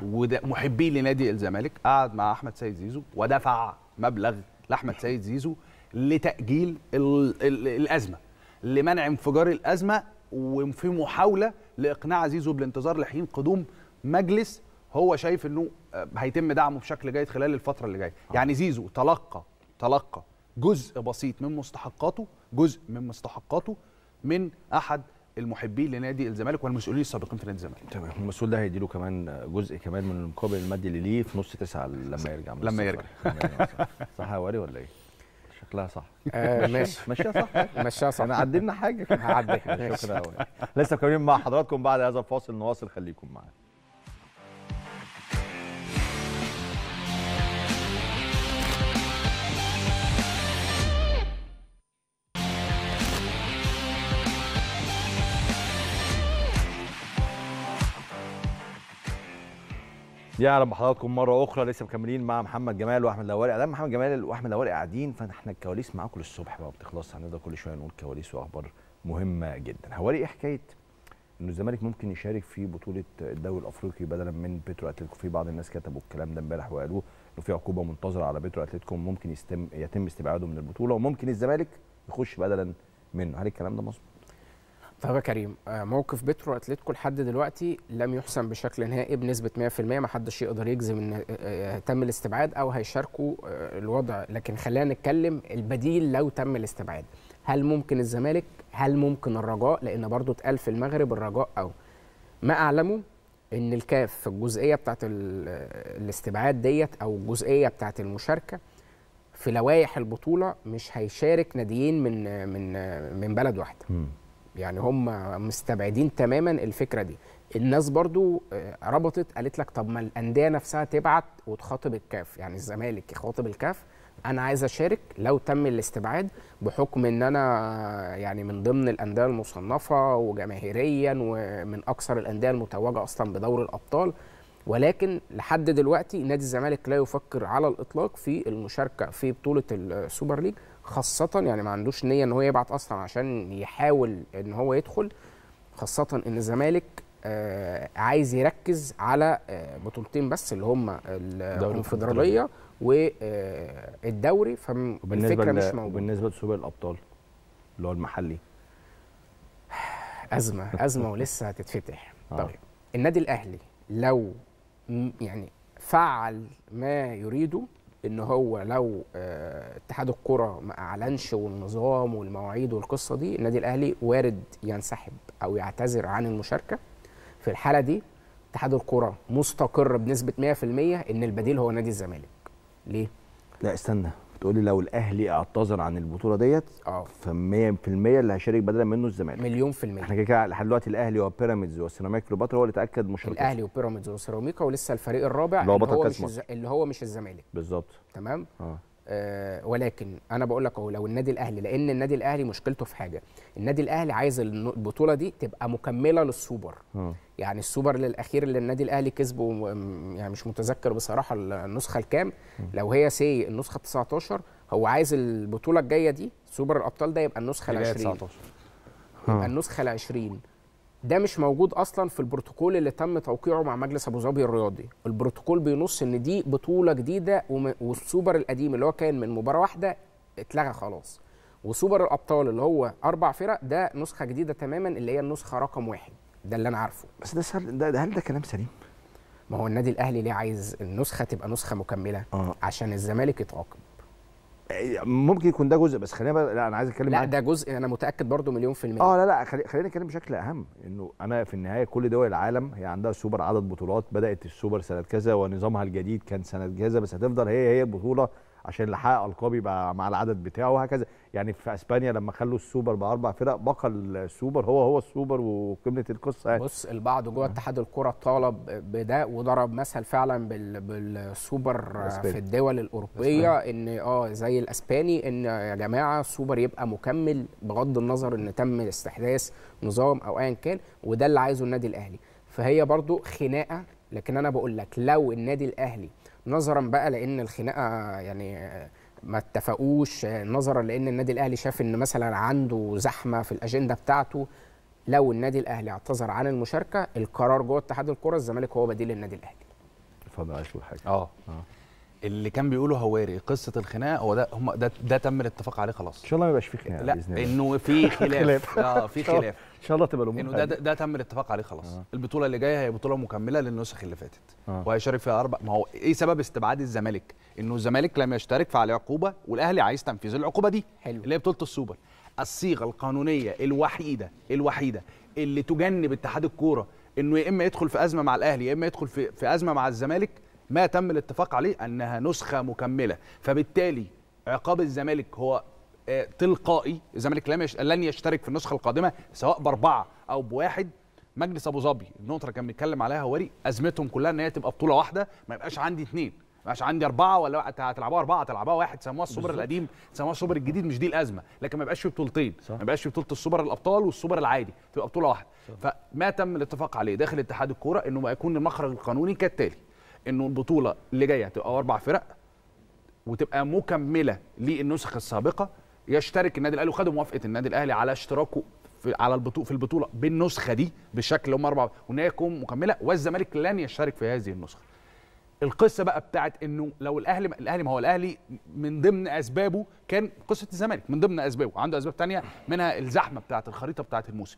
ومحبين لنادي الزمالك قعد مع احمد سيد زيزو ودفع مبلغ لاحمد سيد زيزو لتاجيل الازمه لمنع انفجار الازمه وفي محاوله لاقناع زيزو بالانتظار لحين قدوم مجلس هو شايف انه آه، هيتم دعمه بشكل جيد خلال الفتره اللي جايه آه. يعني زيزو تلقى تلقى جزء بسيط من مستحقاته جزء من مستحقاته من احد المحبين لنادي الزمالك والمسؤولين السابقين في نادي الزمالك تمام المسؤول ده هيديله كمان آه، جزء كمان من المقابل المادي اللي ليه في نص تسعه لما يرجع من لما يرجع صح يا ولا ايه؟ شكلها صح آه ماشي ماشيها صح ماشيها صح احنا عدلنا حاجه هعدي شكرا قوي لسه كمان مع حضراتكم بعد هذا الفاصل نواصل خليكم معانا يا اهلا بحضراتكم مره اخرى لسه مكملين مع محمد جمال واحمد لوارق ده محمد جمال واحمد لوارق قاعدين فاحنا الكواليس معاكم للصبح بقى بتخلص هنفضل كل شويه نقول كواليس واخبار مهمه جدا هوري ايه حكايه ان الزمالك ممكن يشارك في بطوله الدوري الافريقي بدلا من بيترو اتلتيكو في بعض الناس كتبوا الكلام ده امبارح وقالوه انه في عقوبه منتظره على بيترو اتلتيكو ممكن يتم استبعاده من البطوله وممكن الزمالك يخش بدلا منه هل الكلام ده مظبوط طيب يا كريم آه، موقف بترو اتلتيكو لحد دلوقتي لم يحسم بشكل نهائي بنسبه 100% ما حدش يقدر يجزم ان آه، آه، تم الاستبعاد او هيشاركوا الوضع لكن خلينا نتكلم البديل لو تم الاستبعاد هل ممكن الزمالك هل ممكن الرجاء لان برضه اتقال في المغرب الرجاء او ما اعلمه ان الكاف في الجزئيه بتاعه الاستبعاد ديت او الجزئيه بتاعه المشاركه في لوائح البطوله مش هيشارك ناديين من من من بلد واحده يعني هم مستبعدين تماما الفكره دي الناس برضو آه، ربطت قالت لك طب ما الانديه نفسها تبعت وتخاطب الكاف يعني الزمالك يخاطب الكاف انا عايز اشارك لو تم الاستبعاد بحكم ان انا آه، يعني من ضمن الانديه المصنفه وجماهيريا ومن اكثر الانديه المتوجه اصلا بدور الابطال ولكن لحد دلوقتي نادي الزمالك لا يفكر على الاطلاق في المشاركه في بطوله السوبر ليج خاصه يعني ما عندوش نيه ان هو يبعت اصلا عشان يحاول ان هو يدخل خاصه ان الزمالك آه، عايز يركز على آه، بطولتين بس اللي هم الكونفدراليه والدوري آه، فالفكره مش موجوده وبالنسبه لسوبر الابطال اللي هو المحلي ازمه ازمه ولسه هتتفتح طيب النادي الاهلي لو يعني فعل ما يريده ان هو لو آه، اتحاد الكره ما اعلنش والنظام والمواعيد والقصه دي النادي الاهلي وارد ينسحب او يعتذر عن المشاركه في الحاله دي اتحاد الكره مستقر بنسبه 100% ان البديل هو نادي الزمالك ليه لا استنى لي لو الاهلي اعتذر عن البطوله ديت اه ف 100% اللي هيشارك بدلا منه الزمالك مليون في المية احنا كده كده لحد دلوقتي الاهلي وبيراميدز وسيراميكا كليوباترا هو اللي تاكد مشاركته الاهلي وبيراميدز وسيراميكا ولسه الفريق الرابع اللي هو, اللي هو مش اللي هو مش الزمالك بالظبط تمام اه آه، ولكن انا بقول لك اهو لو النادي الاهلي لان النادي الاهلي مشكلته في حاجه النادي الاهلي عايز البطوله دي تبقى مكمله للسوبر اه. يعني السوبر للاخير اللي النادي الاهلي كسبه يعني مش متذكر بصراحه النسخه الكام اه. لو هي سي النسخه 19 هو عايز البطوله الجايه دي سوبر الابطال ده يبقى النسخه ال 20 19 يبقى النسخه ال 20 ده مش موجود اصلا في البروتوكول اللي تم توقيعه مع مجلس ابو ظبي الرياضي البروتوكول بينص ان دي بطوله جديده والسوبر القديم اللي هو كان من مباراه واحده اتلغى خلاص وسوبر الابطال اللي هو اربع فرق ده نسخه جديده تماما اللي هي النسخه رقم واحد ده اللي انا عارفه بس ده سهل ده, هل ده كلام سليم ما هو النادي الاهلي ليه عايز النسخه تبقى نسخه مكمله آه. عشان الزمالك يتعاقب ممكن يكون ده جزء بس خلينا بقى لا انا عايز اتكلم لا ده جزء انا متاكد برضو مليون في المية اه لا لا خلي... خلينا نتكلم بشكل اهم انه انا في النهايه كل دول العالم هي عندها سوبر عدد بطولات بدات السوبر سنه كذا ونظامها الجديد كان سنه كذا بس هتفضل هي هي البطوله عشان اللي حقق القاب يبقى مع العدد بتاعه وهكذا يعني في اسبانيا لما خلوا السوبر باربع فرق بقى السوبر هو هو السوبر وقمه القصه يعني بص البعض جوه اتحاد الكره طالب بده وضرب مثل فعلا بالسوبر أسباني. في الدول الاوروبيه أسباني. ان اه زي الاسباني ان يا جماعه السوبر يبقى مكمل بغض النظر ان تم استحداث نظام او ايا كان وده اللي عايزه النادي الاهلي فهي برضو خناقه لكن انا بقول لك لو النادي الاهلي نظرا بقى لان الخناقه يعني ما اتفقوش نظرا لان النادي الاهلي شاف ان مثلا عنده زحمه في الاجنده بتاعته لو النادي الاهلي اعتذر عن المشاركه القرار جوه اتحاد الكره الزمالك هو بديل النادي الاهلي اتفضل عايز حاجه آه. اه اللي كان بيقوله هواري قصه الخناقه هو ده هم ده, ده تم الاتفاق عليه خلاص ان شاء الله ما يبقاش في خناقه لا انه في خلاف اه في خلاف ان شاء الله تبقى الامور انه ده, ده, ده تم الاتفاق عليه خلاص آه. البطوله اللي جايه هي بطوله مكمله للنسخ اللي فاتت آه. وهيشارك فيها اربع ما هو ايه سبب استبعاد الزمالك انه الزمالك لم يشترك فعليه عقوبه والاهلي عايز تنفيذ العقوبه دي حلو. اللي هي بطوله السوبر الصيغه القانونيه الوحيده الوحيده اللي تجنب اتحاد الكوره انه يا اما يدخل في ازمه مع الاهلي يا اما يدخل في في ازمه مع الزمالك ما تم الاتفاق عليه انها نسخه مكمله فبالتالي عقاب الزمالك هو آه، تلقائي الزمالك لن يشترك في النسخه القادمه سواء باربعه او بواحد مجلس ابو ظبي النقطه اللي كان بيتكلم عليها هواري ازمتهم كلها ان هي تبقى بطوله واحده ما يبقاش عندي اثنين ما يبقاش عندي اربعه ولا هتلعبوها اربعه هتلعبوها واحد سموها السوبر القديم سموها السوبر الجديد مش دي الازمه لكن ما يبقاش في بطولتين ما يبقاش في بطوله السوبر الابطال والسوبر العادي تبقى بطوله واحده صح. فما تم الاتفاق عليه داخل اتحاد الكوره انه ما يكون المخرج القانوني كالتالي انه البطوله اللي جايه تبقى اربع فرق وتبقى مكمله للنسخ السابقه يشترك النادي الاهلي وخدوا موافقه النادي الاهلي على اشتراكه في على البطوله في البطوله بالنسخه دي بشكل هم اربعه وان هي تكون مكمله والزمالك لن يشترك في هذه النسخه. القصه بقى بتاعت انه لو الاهلي الاهلي ما هو الاهلي من ضمن اسبابه كان قصه الزمالك من ضمن اسبابه عنده اسباب تانية منها الزحمه بتاعت الخريطه بتاعت الموسم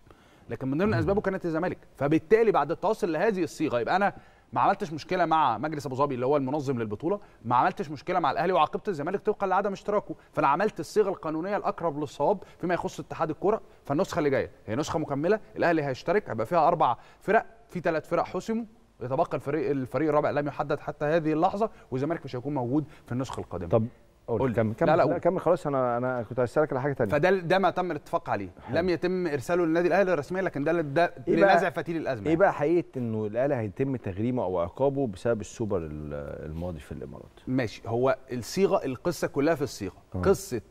لكن من ضمن اسبابه كانت الزمالك فبالتالي بعد التواصل لهذه الصيغه يبقى انا ما عملتش مشكله مع مجلس ابو ظبي اللي هو المنظم للبطوله ما عملتش مشكله مع الاهلي وعاقبت الزمالك طبقا لعدم اشتراكه فانا عملت الصيغه القانونيه الاقرب للصواب فيما يخص اتحاد الكره فالنسخه اللي جايه هي نسخه مكمله الاهلي هيشترك هيبقى فيها اربع فرق في ثلاث فرق حسموا يتبقى الفريق الفريق الرابع لم يحدد حتى هذه اللحظه والزمالك مش هيكون موجود في النسخه القادمه طب قول كمل كمل لا لا كمل خلاص انا انا كنت هسالك على حاجه ثانيه فده ده ما تم الاتفاق عليه حلو. لم يتم ارساله للنادي الاهلي رسميا لكن ده ده إيه لنزع فتيل الازمه يعني. ايه بقى حقيقه انه الاهلي هيتم تغريمه او عقابه بسبب السوبر الماضي في الامارات ماشي هو الصيغه القصه كلها في الصيغه أه. قصه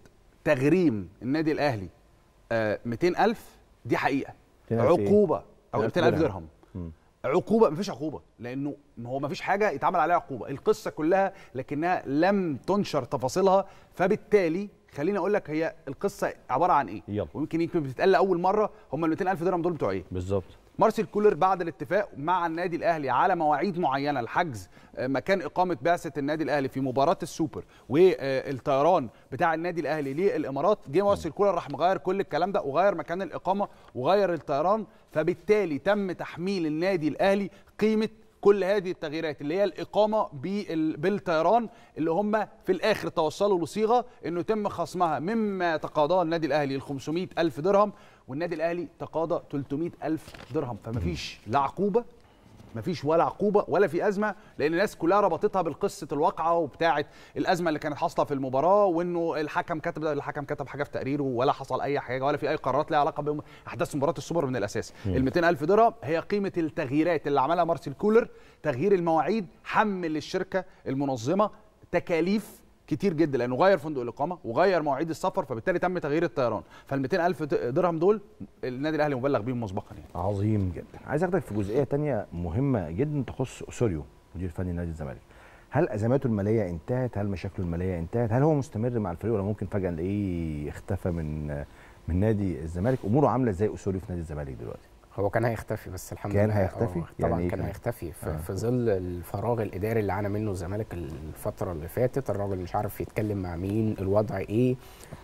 تغريم النادي الاهلي آه 200000 دي حقيقه إيه؟ عقوبه إيه؟ او 200000 درهم عقوبه مفيش عقوبه لانه هو مفيش حاجه يتعمل عليها عقوبه القصه كلها لكنها لم تنشر تفاصيلها فبالتالي خليني اقول لك هي القصه عباره عن ايه يلا. ويمكن يمكن بتتقال اول مره هم ال 200000 درهم دول بتوع ايه بالظبط مارسيل كولر بعد الاتفاق مع النادي الاهلي على مواعيد معينه لحجز آه، مكان اقامه بعثه النادي الاهلي في مباراه السوبر والطيران بتاع النادي الاهلي للامارات جه مارسيل كولر راح مغير كل الكلام ده وغير مكان الاقامه وغير الطيران فبالتالي تم تحميل النادي الاهلي قيمه كل هذه التغييرات اللي هي الاقامه بالطيران اللي هم في الاخر توصلوا لصيغه انه يتم خصمها مما تقاضاه النادي الاهلي ال 500 الف درهم والنادي الاهلي تقاضى 300 الف درهم فمفيش لا عقوبه مفيش ولا عقوبه ولا في ازمه لان الناس كلها ربطتها بالقصه الواقعه وبتاعه الازمه اللي كانت حاصله في المباراه وانه الحكم كتب الحكم كتب حاجه في تقريره ولا حصل اي حاجه ولا في اي قرارات لها علاقه باحداث مباراه السوبر من الاساس ال 200000 الف درهم هي قيمه التغييرات اللي عملها مارسيل كولر تغيير المواعيد حمل الشركه المنظمه تكاليف كتير جدا لانه غير فندق الاقامه وغير مواعيد السفر فبالتالي تم تغيير الطيران فال 200000 درهم دول النادي الاهلي مبلغ بيهم مسبقا يعني عظيم جدا عايز اخدك في جزئيه ثانيه مهمه جدا تخص سوريو مدير فني نادي الزمالك هل ازماته الماليه انتهت هل مشاكله الماليه انتهت هل هو مستمر مع الفريق ولا ممكن فجاه نلاقيه اختفى من من نادي الزمالك اموره عامله ازاي اسوري في نادي الزمالك دلوقتي هو كان هيختفي بس الحمد كان لله يعني إيه كان هيختفي يعني طبعا كان هيختفي في, آه. في ظل الفراغ الاداري اللي عانى منه الزمالك الفتره اللي فاتت الراجل مش عارف يتكلم مع مين الوضع ايه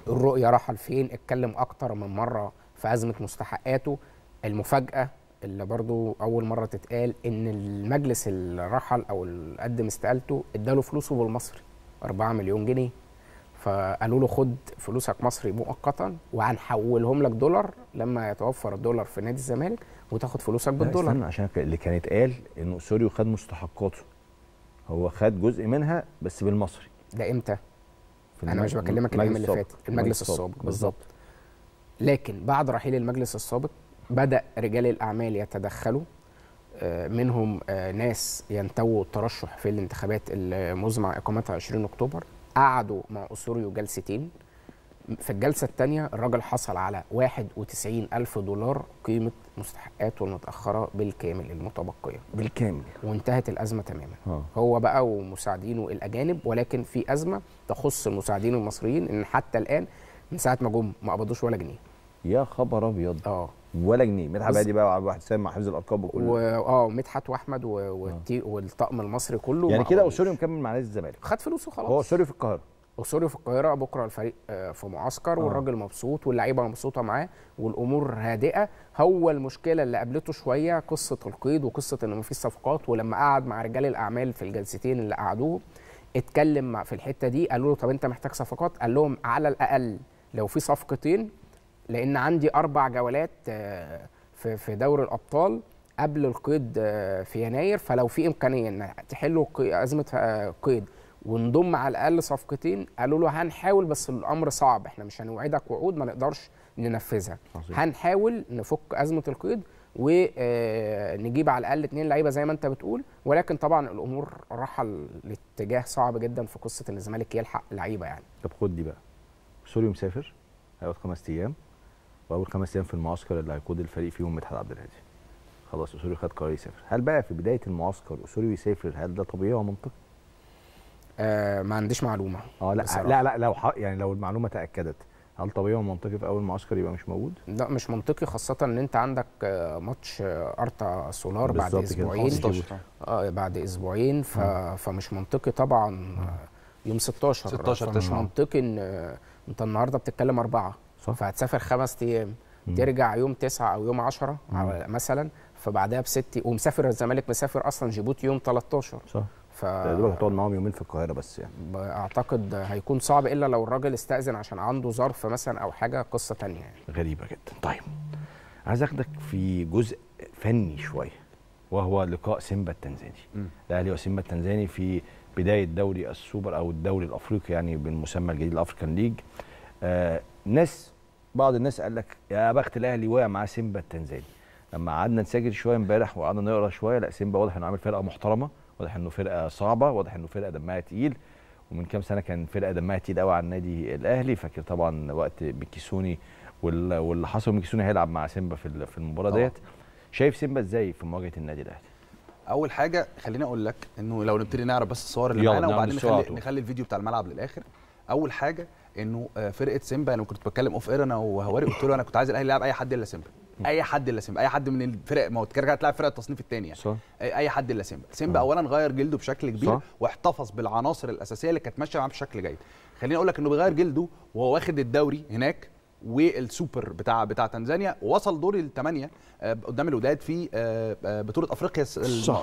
الرؤيه راحه لفين اتكلم اكتر من مره في ازمه مستحقاته المفاجاه اللي برضو اول مره تتقال ان المجلس اللي رحل او اللي قدم استقالته اداله فلوسه بالمصري 4 مليون جنيه فقالوا له خد فلوسك مصري مؤقتا وهنحولهم لك دولار لما يتوفر الدولار في نادي الزمالك وتاخد فلوسك بالدولار استنى عشان اللي كان اتقال انه سوريو خد مستحقاته هو خد جزء منها بس بالمصري ده امتى؟ انا مش بكلمك الايام اللي فاتت المجلس السابق بالظبط لكن بعد رحيل المجلس السابق بدا رجال الاعمال يتدخلوا آه، منهم آه، ناس ينتووا الترشح في الانتخابات المزمع اقامتها 20 اكتوبر قعدوا مع أسوريو جلستين في الجلسة الثانية الراجل حصل على 91 ألف دولار قيمة مستحقاته المتأخرة بالكامل المتبقية بالكامل وانتهت الأزمة تماما ها. آه. هو بقى ومساعدينه الأجانب ولكن في أزمة تخص المساعدين المصريين إن حتى الآن من ساعة ما جم ما قبضوش ولا جنيه يا خبر أبيض اه ولا جنيه مدحت عادي بقى وعبد الحسام مع حفظ الالقاب وكل و... اه ومدحت واحمد و... والتي... آه. والطقم المصري كله يعني كده اوسوريو مكمل مع نادي الزمالك خد فلوسه خلاص هو اوسوريو في القاهره اوسوريو في القاهره بكره الفريق آه، في معسكر آه. والراجل مبسوط واللعيبه مبسوطه معاه والامور هادئه هو المشكله اللي قابلته شويه قصه القيد وقصه ان مفيش صفقات ولما قعد مع رجال الاعمال في الجلستين اللي قعدوه اتكلم في الحته دي قالوا له طب انت محتاج صفقات قال لهم على الاقل لو في صفقتين لان عندي اربع جولات آه، في في دوري الابطال قبل القيد آه، في يناير فلو في امكانيه ان تحلوا ازمه آه، قيد ونضم على الاقل صفقتين قالوا له هنحاول بس الامر صعب احنا مش هنوعدك وعود ما نقدرش ننفذها عظيم. هنحاول نفك ازمه القيد ونجيب على الاقل اثنين لعيبه زي ما انت بتقول ولكن طبعا الامور راحه لاتجاه صعب جدا في قصه ان الزمالك يلحق لعيبه يعني طب خد دي بقى سوري مسافر هيقعد خمس ايام واول خمس ايام في المعسكر اللي هيقود الفريق فيهم مدحت عبد الهادي خلاص اسوريو خد قرار يسافر هل بقى في بدايه المعسكر اسوريو يسافر هل ده طبيعي ومنطقي آه ما عنديش معلومه اه لا لا لا لو يعني لو المعلومه تاكدت هل طبيعي ومنطقي في اول معسكر يبقى مش موجود؟ لا مش منطقي خاصه ان انت عندك آه، ماتش آه، ارتا سولار بعد اسبوعين آه بعد اسبوعين ف... فمش منطقي طبعا آه، يوم 16 16 مش منطقي ان انت النهارده بتتكلم اربعه فهتسافر خمس ايام ترجع يوم تسعة او يوم 10 مثلا فبعدها بست ومسافر الزمالك مسافر اصلا جيبوتي يوم 13 صح ف تقريبا هتقعد معاهم يومين في القاهره بس يعني اعتقد هيكون صعب الا لو الراجل استاذن عشان عنده ظرف مثلا او حاجه قصه ثانيه يعني غريبه جدا طيب عايز اخدك في جزء فني شويه وهو لقاء سيمبا التنزاني الاهلي وسيمبا التنزاني في بدايه دوري السوبر او الدوري الافريقي يعني بالمسمى الجديد الافريكان ليج آه ناس بعض الناس قال لك يا بخت الاهلي وقع معاه سيمبا التنزاني لما قعدنا نسجل شويه امبارح وقعدنا نقرا شويه لا سيمبا واضح انه عامل فرقه محترمه واضح انه فرقه صعبه واضح انه فرقه دمها تقيل ومن كام سنه كان فرقه دمها تقيل قوي على النادي الاهلي فاكر طبعا وقت بيكيسوني واللي حصل بيكيسوني هيلعب مع سيمبا في المباراه ديت شايف سيمبا ازاي في مواجهه النادي الاهلي اول حاجه خليني اقول لك انه لو نبتدي نعرف بس الصور اللي معانا وبعدين نخلي, نخلي الفيديو بتاع الملعب للاخر اول حاجه انه آه، فرقه سيمبا انا كنت بتكلم اوف اير انا وهواري قلت له انا كنت عايز الاهلي يلعب اي حد الا سيمبا اي حد الا سيمبا اي حد من الفرق ما هو كده هتلاعب فرق التصنيف الثاني يعني صح. اي حد الا سيمبا سيمبا اولا غير جلده بشكل كبير صح. واحتفظ بالعناصر الاساسيه اللي كانت ماشيه معاه بشكل جيد خليني اقول لك انه بيغير جلده وهو واخد الدوري هناك والسوبر بتاع بتاع تنزانيا وصل دور الثمانيه آه، قدام الوداد في آه، بطوله افريقيا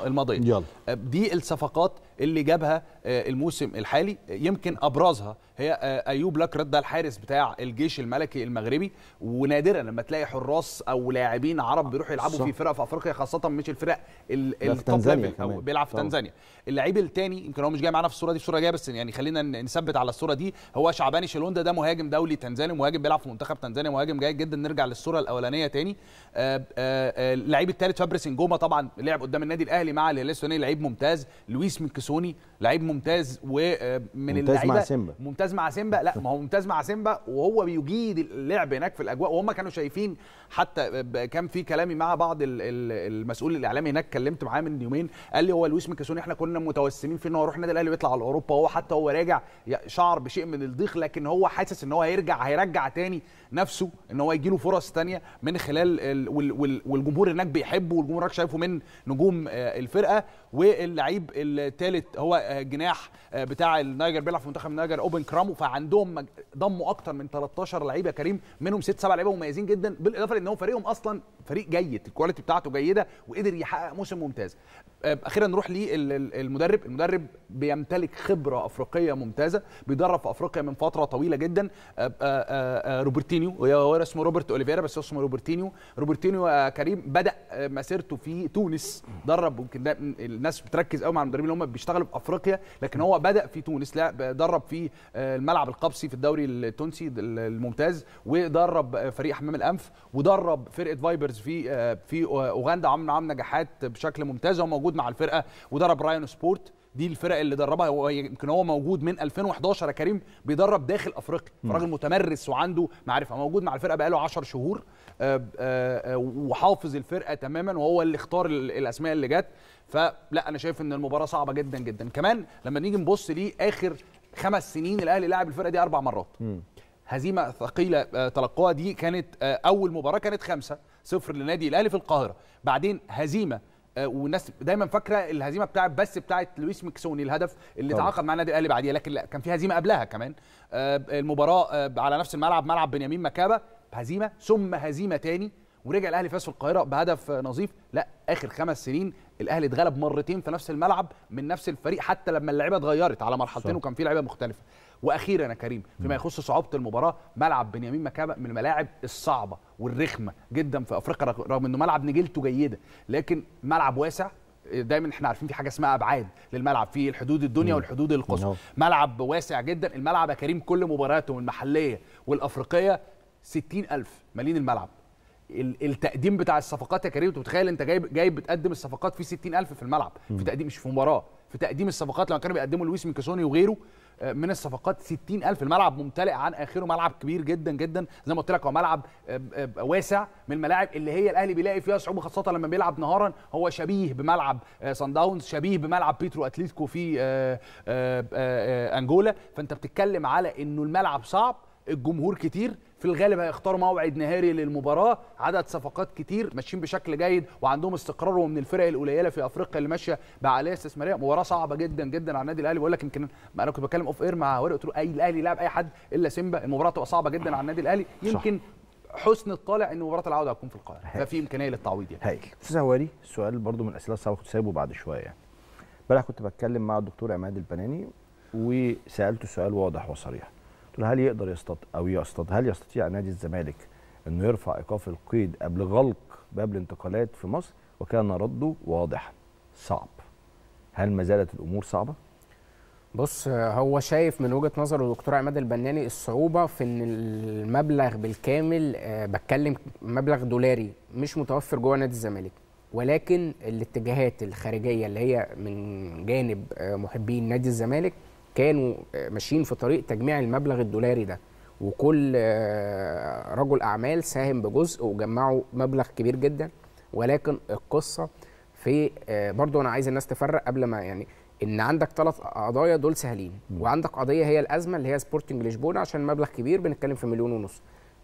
الماضيه يلا. دي الصفقات اللي جابها الموسم الحالي يمكن ابرزها هي آه، ايوب لك ده الحارس بتاع الجيش الملكي المغربي ونادرا لما تلاقي حراس او لاعبين عرب بيروحوا يلعبوا صح. في فرق في افريقيا خاصه مش الفرق التوب او بيلعب في تنزانيا اللعيب الثاني يمكن هو مش جاي معانا في الصوره دي الصوره جايه بس يعني خلينا نثبت على الصوره دي هو شعباني شلوندا ده مهاجم دولي تنزاني مهاجم بيلعب في منتخب تنزانيا مهاجم جيد جدا نرجع للصوره الاولانيه تاني آه، آه، اللعيب الثالث فابريس انجوما طبعا لعب قدام النادي الاهلي مع الهلال السوداني لعيب ممتاز لويس منكسوني لعيب ممتاز ومن اللعيبه ممتاز ممتاز مع سيمبا لا ما هو ممتاز مع سيمبا وهو بيجيد اللعب هناك في الاجواء وهم كانوا شايفين حتى كان في كلامي مع بعض المسؤول الاعلامي هناك اتكلمت معاه من يومين قال لي هو لويس ميكاسوني احنا كنا متوسمين فيه ان هو يروح النادي الاهلي ويطلع على اوروبا هو حتى هو راجع شعر بشيء من الضيق لكن هو حاسس ان هو هيرجع هيرجع تاني نفسه ان هو يجي له فرص تانية من خلال والجمهور هناك بيحبه والجمهور هناك شايفه من نجوم آه، الفرقه واللعيب الثالث هو آه، جناح آه، بتاع النيجر بيلعب في منتخب النيجر اوبن كرامو فعندهم ضموا اكتر من 13 لعيبه كريم منهم ست سبع لعيبه مميزين جدا بالاضافه ان هو فريقهم اصلا فريق جيد الكواليتي بتاعته جيده وقدر يحقق موسم ممتاز اخيرا نروح للمدرب المدرب بيمتلك خبره افريقيه ممتازه بيدرب في افريقيا من فتره طويله جدا روبرتينيو هو اسمه روبرت اوليفيرا بس اسمه روبرتينيو روبرتينيو يا كريم بدا مسيرته في تونس درب يمكن ده الناس بتركز قوي مع المدربين اللي هم بيشتغلوا في افريقيا لكن هو بدا في تونس لا درب في آه، الملعب القبسي في الدوري التونسي الممتاز ودرب فريق حمام الانف ودرب فرقه فايبرز في آه، في اوغندا عمل عام نجاحات بشكل ممتاز وموجود موجود مع الفرقه ودرب رايان سبورت دي الفرق اللي دربها هو يمكن هو موجود من 2011 يا كريم بيدرب داخل افريقيا راجل متمرس وعنده معرفه موجود مع الفرقه بقاله 10 شهور آه، آه، آه، وحافظ الفرقه تماما وهو اللي اختار الاسماء اللي جت فلا انا شايف ان المباراه صعبه جدا جدا كمان لما نيجي نبص ليه اخر خمس سنين الاهلي لعب الفرقه دي اربع مرات م. هزيمه ثقيله تلقوها دي كانت اول مباراه كانت خمسة صفر لنادي الاهلي في القاهره بعدين هزيمه آه، والناس دايما فاكره الهزيمه بتاعه بس بتاعه لويس ميكسوني الهدف اللي تعاقب مع النادي الاهلي بعديها لكن لا كان في هزيمه قبلها كمان آه، المباراه آه، على نفس الملعب ملعب بنيامين مكابه هزيمه ثم هزيمه تاني ورجع الاهلي فاز في القاهره بهدف نظيف لا اخر خمس سنين الاهلي اتغلب مرتين في نفس الملعب من نفس الفريق حتى لما اللعيبه اتغيرت على مرحلتين وكان في لعيبه مختلفه واخيرا يا كريم فيما يخص صعوبه المباراه ملعب بنيامين مكابا من الملاعب الصعبه والرخمه جدا في افريقيا رغم انه ملعب نجيلته جيده لكن ملعب واسع دايما احنا عارفين في حاجه اسمها ابعاد للملعب في الحدود الدنيا والحدود القصوى ملعب واسع جدا الملعب يا كريم كل مبارياته المحليه والافريقيه 60000 مالين الملعب التقديم بتاع الصفقات يا كريم انت متخيل انت جايب جايب بتقدم الصفقات في 60000 في الملعب في تقديم مش في مباراه في تقديم الصفقات لما كانوا بيقدموا لويس ميكاسوني وغيره من الصفقات 60000 الملعب ممتلئ عن اخره ملعب كبير جدا جدا زي ما قلت لك هو ملعب آه، آه، واسع من الملاعب اللي هي الاهلي بيلاقي فيها صعوبه خاصه لما بيلعب نهارا هو شبيه بملعب سان آه، داونز شبيه بملعب بيترو اتليتيكو في انجولا فانت بتتكلم على انه الملعب صعب الجمهور كتير في الغالب هيختاروا موعد نهاري للمباراه عدد صفقات كتير ماشيين بشكل جيد وعندهم استقرار ومن الفرق القليله في افريقيا اللي ماشيه بعاليه استثماريه مباراه صعبه جدا جدا على النادي الاهلي بقول لك يمكن انا كنت بتكلم اوف اير مع ورق قلت له اي الاهلي لعب اي حد الا سيمبا المباراه تبقى صعبه جدا على النادي الاهلي يمكن صح. حسن الطالع ان مباراه العوده هتكون في القاهره ففي امكانيه للتعويض يعني هايل استاذ هواري سؤال برضو من الاسئله الصعبه كنت سايبه بعد شويه يعني امبارح كنت بتكلم مع الدكتور عماد البناني وسالته سؤال واضح وصريح قلت له هل يقدر يصطاد او يصطاد هل يستطيع نادي الزمالك انه يرفع ايقاف القيد قبل غلق باب الانتقالات في مصر وكان رده واضح صعب هل ما زالت الامور صعبه بص هو شايف من وجهه نظره الدكتور عماد البناني الصعوبه في ان المبلغ بالكامل آه، بتكلم مبلغ دولاري مش متوفر جوه نادي الزمالك ولكن الاتجاهات الخارجيه اللي هي من جانب آه، محبين نادي الزمالك كانوا ماشيين في طريق تجميع المبلغ الدولاري ده وكل آه، رجل اعمال ساهم بجزء وجمعوا مبلغ كبير جدا ولكن القصه في آه، برضو انا عايز الناس تفرق قبل ما يعني ان عندك ثلاث قضايا دول سهلين وعندك قضيه هي الازمه اللي هي سبورتنج لشبونه عشان مبلغ كبير بنتكلم في مليون ونص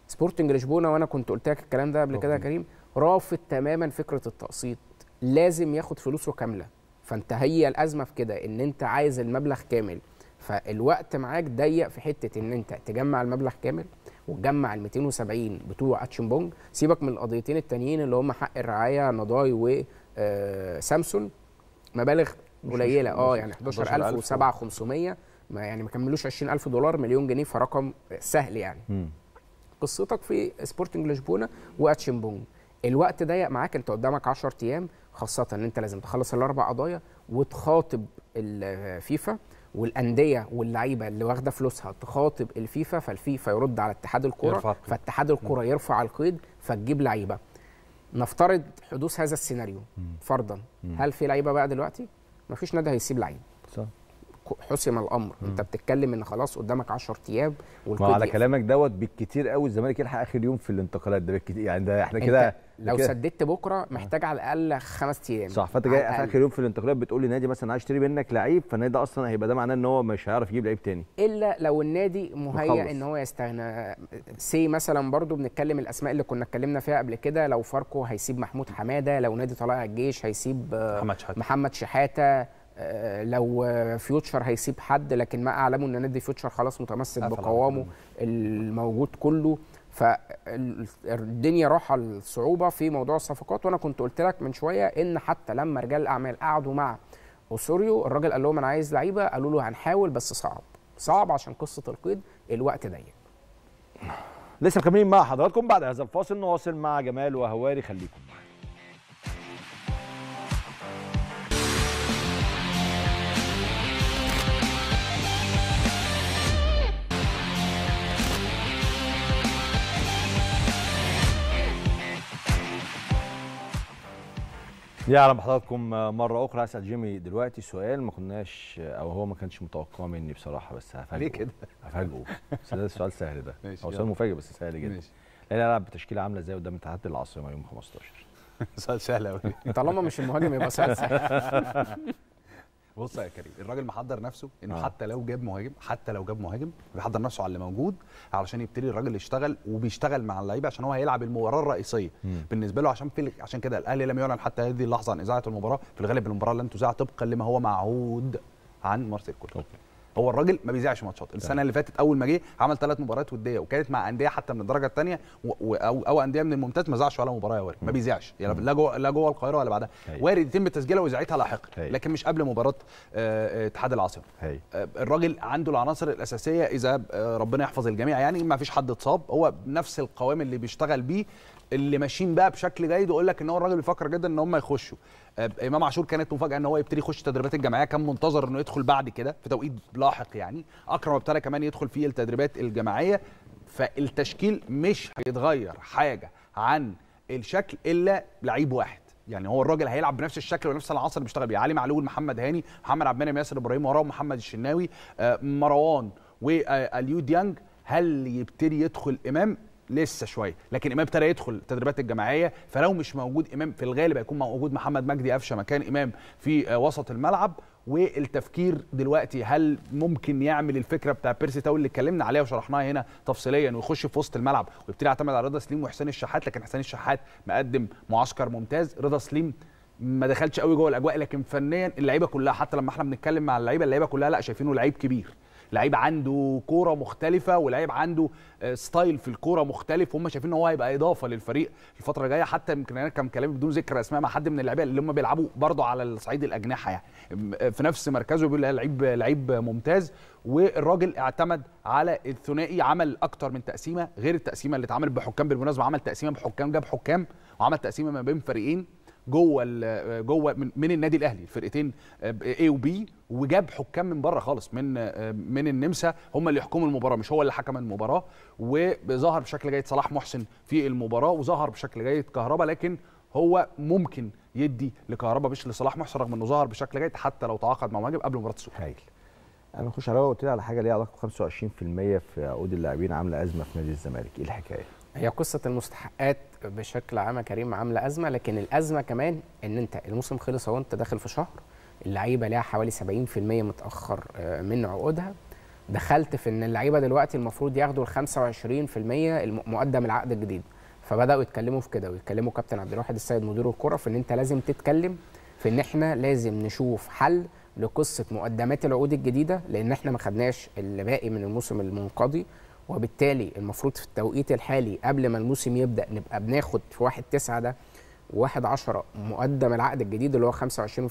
سبورتنج لشبونه وانا كنت قلت لك الكلام ده قبل كده يا كريم رافض تماما فكره التقسيط لازم ياخد فلوسه كامله فانت هي الازمه في كده ان انت عايز المبلغ كامل فالوقت معاك ضيق في حته ان انت تجمع المبلغ كامل وتجمع ال 270 بتوع اتشن بونج سيبك من القضيتين التانيين اللي هم حق الرعايه نضاي وسامسون آه، مبالغ قليله اه يعني 1107500 ما يعني ما كملوش 20000 دولار مليون جنيه فرقم سهل يعني م. قصتك في سبورتنج لشبونه واتشن بونج الوقت ضيق معاك انت قدامك 10 ايام خاصه ان انت لازم تخلص الاربع قضايا وتخاطب الفيفا آه، والانديه واللعيبه اللي واخده فلوسها تخاطب الفيفا فالفيفا يرد على اتحاد الكره فاتحاد الكره يرفع القيد فتجيب لعيبه نفترض حدوث هذا السيناريو فرضا هل في لعيبه بقى دلوقتي مفيش نادي هيسيب لعيب صح حسم الامر م. انت بتتكلم ان خلاص قدامك 10 ايام على كلامك دوت بالكتير قوي الزمالك يلحق اخر يوم في الانتقالات ده بالكتير يعني ده احنا كده لو كدا. سددت بكره محتاج على الاقل خمس ايام صح فانت جاي اخر يوم في الانتقالات بتقول لي مثلا عايز يشتري منك لعيب فالنادي ده اصلا هيبقى ده معناه ان هو مش هيعرف يجيب لعيب تاني الا لو النادي مهيأ ان هو يستغنى سي مثلا برضو بنتكلم الاسماء اللي كنا اتكلمنا فيها قبل كده لو فاركو هيسيب محمود حماده لو نادي طلائع الجيش هيسيب محمد شحاته, محمد شحاتة آه، لو فيوتشر هيسيب حد لكن ما اعلمه ان نادي فيوتشر خلاص متمسك آه، بقوامه الموجود كله فالدنيا راحه الصعوبه في موضوع الصفقات وانا كنت قلت لك من شويه ان حتى لما رجال الاعمال قعدوا مع اوسوريو الراجل قال لهم انا عايز لعيبه قالوا له هنحاول بس صعب صعب عشان قصه القيد الوقت ضيق لسه مكملين مع حضراتكم بعد هذا الفاصل نواصل مع جمال وهواري خليكم معانا يا اهلا بحضراتكم مره اخرى هسال جيمي دلوقتي سؤال ما كناش او هو ما كانش متوقع مني بصراحه بس هفاجئه ليه كده؟ هفاجئه بس ده سؤال سهل ده ماشي هو سؤال مفاجئ بس سهل جدا ماشي الاهلي هيلعب بتشكيله عامله ازاي قدام اتحاد العاصمه يوم 15 سؤال سهل قوي طالما مش المهاجم يبقى سؤال سهل بص يا كريم الراجل محضر نفسه انه آه. حتى لو جاب مهاجم حتى لو جاب مهاجم بيحضر نفسه على اللي موجود علشان يبتدي الراجل يشتغل وبيشتغل مع اللعيبه عشان هو هيلعب المباراه الرئيسيه مم. بالنسبه له عشان في عشان كده الاهلي لم يعلن حتى هذه اللحظه عن اذاعه المباراه في الغالب المباراه لن تذاع طبقا لما هو معهود عن مارسيل كولر هو الراجل ما بيذيعش ماتشات السنه اللي فاتت اول ما جه عمل ثلاث مباريات وديه وكانت مع انديه حتى من الدرجه الثانيه او او انديه من الممتاز ما ذاعش ولا مباراه يا وارد ما بيذيعش يعني لا جوه لا جوه القاهره ولا بعدها وارد يتم تسجيلها واذاعتها لاحقا لكن مش قبل مباراه آه، آه، اتحاد العاصمه آه، الراجل عنده العناصر الاساسيه اذا ربنا يحفظ الجميع يعني ما فيش حد اتصاب هو نفس القوام اللي بيشتغل بيه اللي ماشيين بقى بشكل جيد ويقول لك ان هو الراجل بيفكر جدا ان هم يخشوا آه، امام عاشور كانت مفاجاه ان هو يبتدي يخش التدريبات الجماعيه كان منتظر انه يدخل بعد كده في توقيت لاحق يعني اكرم ابتدى كمان يدخل في التدريبات الجماعيه فالتشكيل مش هيتغير حاجه عن الشكل الا لعيب واحد يعني هو الراجل هيلعب بنفس الشكل ونفس العصر اللي بيشتغل بيه علي معلول محمد هاني محمد عبد المنعم ياسر ابراهيم وراه محمد الشناوي آه، مروان واليو ديانج هل يبتدي يدخل امام لسه شويه لكن امام ابتدى يدخل التدريبات الجماعيه فلو مش موجود امام في الغالب هيكون موجود محمد مجدي قفشه مكان امام في آه، وسط الملعب والتفكير دلوقتي هل ممكن يعمل الفكره بتاع بيرسي تاول اللي اتكلمنا عليها وشرحناها هنا تفصيليا ويخش في وسط الملعب ويبتدي يعتمد على رضا سليم وحسين الشحات لكن حسين الشحات مقدم معسكر ممتاز رضا سليم ما دخلش قوي جوه الاجواء لكن فنيا اللعيبه كلها حتى لما احنا بنتكلم مع اللعيبه اللعيبه كلها لا شايفينه لعيب كبير لعيب عنده كوره مختلفه ولعيب عنده آه، ستايل في الكوره مختلف وهم شايفين ان هو هيبقى اضافه للفريق الفتره الجايه حتى يمكن انا كان كلامي بدون ذكر اسماء مع حد من اللعيبه اللي هم بيلعبوا برده على الصعيد الاجنحه يعني آه، في نفس مركزه بيقول لعيب لعيب ممتاز والراجل اعتمد على الثنائي عمل اكتر من تقسيمه غير التقسيمه اللي اتعملت بحكام بالمناسبه عمل تقسيمه بحكام جاب حكام وعمل تقسيمه ما بين فريقين جوه جوه من, النادي الاهلي الفرقتين اي آه، وبي وجاب حكام من بره خالص من آه، من النمسا هم اللي يحكموا المباراه مش هو اللي حكم المباراه وظهر بشكل جيد صلاح محسن في المباراه وظهر بشكل جيد كهربا لكن هو ممكن يدي لكهربا مش لصلاح محسن رغم انه ظهر بشكل جيد حتى لو تعاقد مع مهاجم قبل مباراه السوق هايل انا بخش على قلت لي على حاجه ليها علاقه ب 25% في عقود اللاعبين عامله ازمه في نادي الزمالك ايه الحكايه هي قصه المستحقات بشكل عام يا كريم عامله ازمه لكن الازمه كمان ان انت الموسم خلص اهو انت داخل في شهر اللعيبه ليها حوالي 70% متاخر آه، من عقودها دخلت في ان اللعيبه دلوقتي المفروض ياخدوا ال 25% مقدم العقد الجديد فبداوا يتكلموا في كده ويتكلموا كابتن عبد الواحد السيد مدير الكره في ان انت لازم تتكلم في ان احنا لازم نشوف حل لقصه مقدمات العقود الجديده لان احنا ما خدناش اللي باقي من الموسم المنقضي وبالتالي المفروض في التوقيت الحالي قبل ما الموسم يبدا نبقى بناخد في 1 9 ده و1 10 مقدم العقد الجديد اللي هو 25%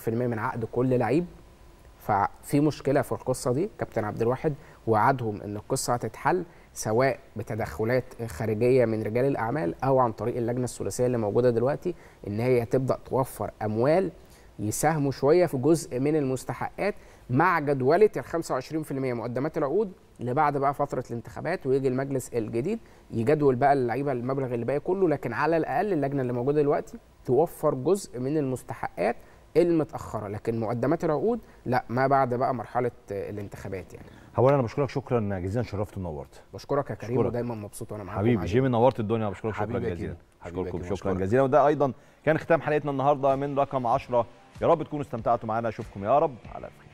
من عقد كل لعيب ففي مشكله في القصه دي كابتن عبد الواحد وعدهم ان القصه هتتحل سواء بتدخلات خارجيه من رجال الاعمال او عن طريق اللجنه الثلاثيه اللي موجوده دلوقتي ان هي تبدا توفر اموال يساهموا شويه في جزء من المستحقات مع جدوله ال 25% مقدمات العقود اللي بعد بقى فتره الانتخابات ويجي المجلس الجديد يجدول بقى اللعيبه المبلغ اللي باقي كله لكن على الاقل اللجنه اللي موجوده دلوقتي توفر جزء من المستحقات المتاخره لكن مقدمات العقود لا ما بعد بقى مرحله الانتخابات يعني هو انا بشكرك شكرا جزيلا شرفت ونورت بشكرك يا كريم ودايما مبسوط وانا معاك حبيبي جيمي نورت الدنيا بشكرك شكرا جزيلا بشكركم شكرا جزيلا وده ايضا كان ختام حلقتنا النهارده من رقم 10 يا رب تكونوا استمتعتوا معانا اشوفكم يا رب على خير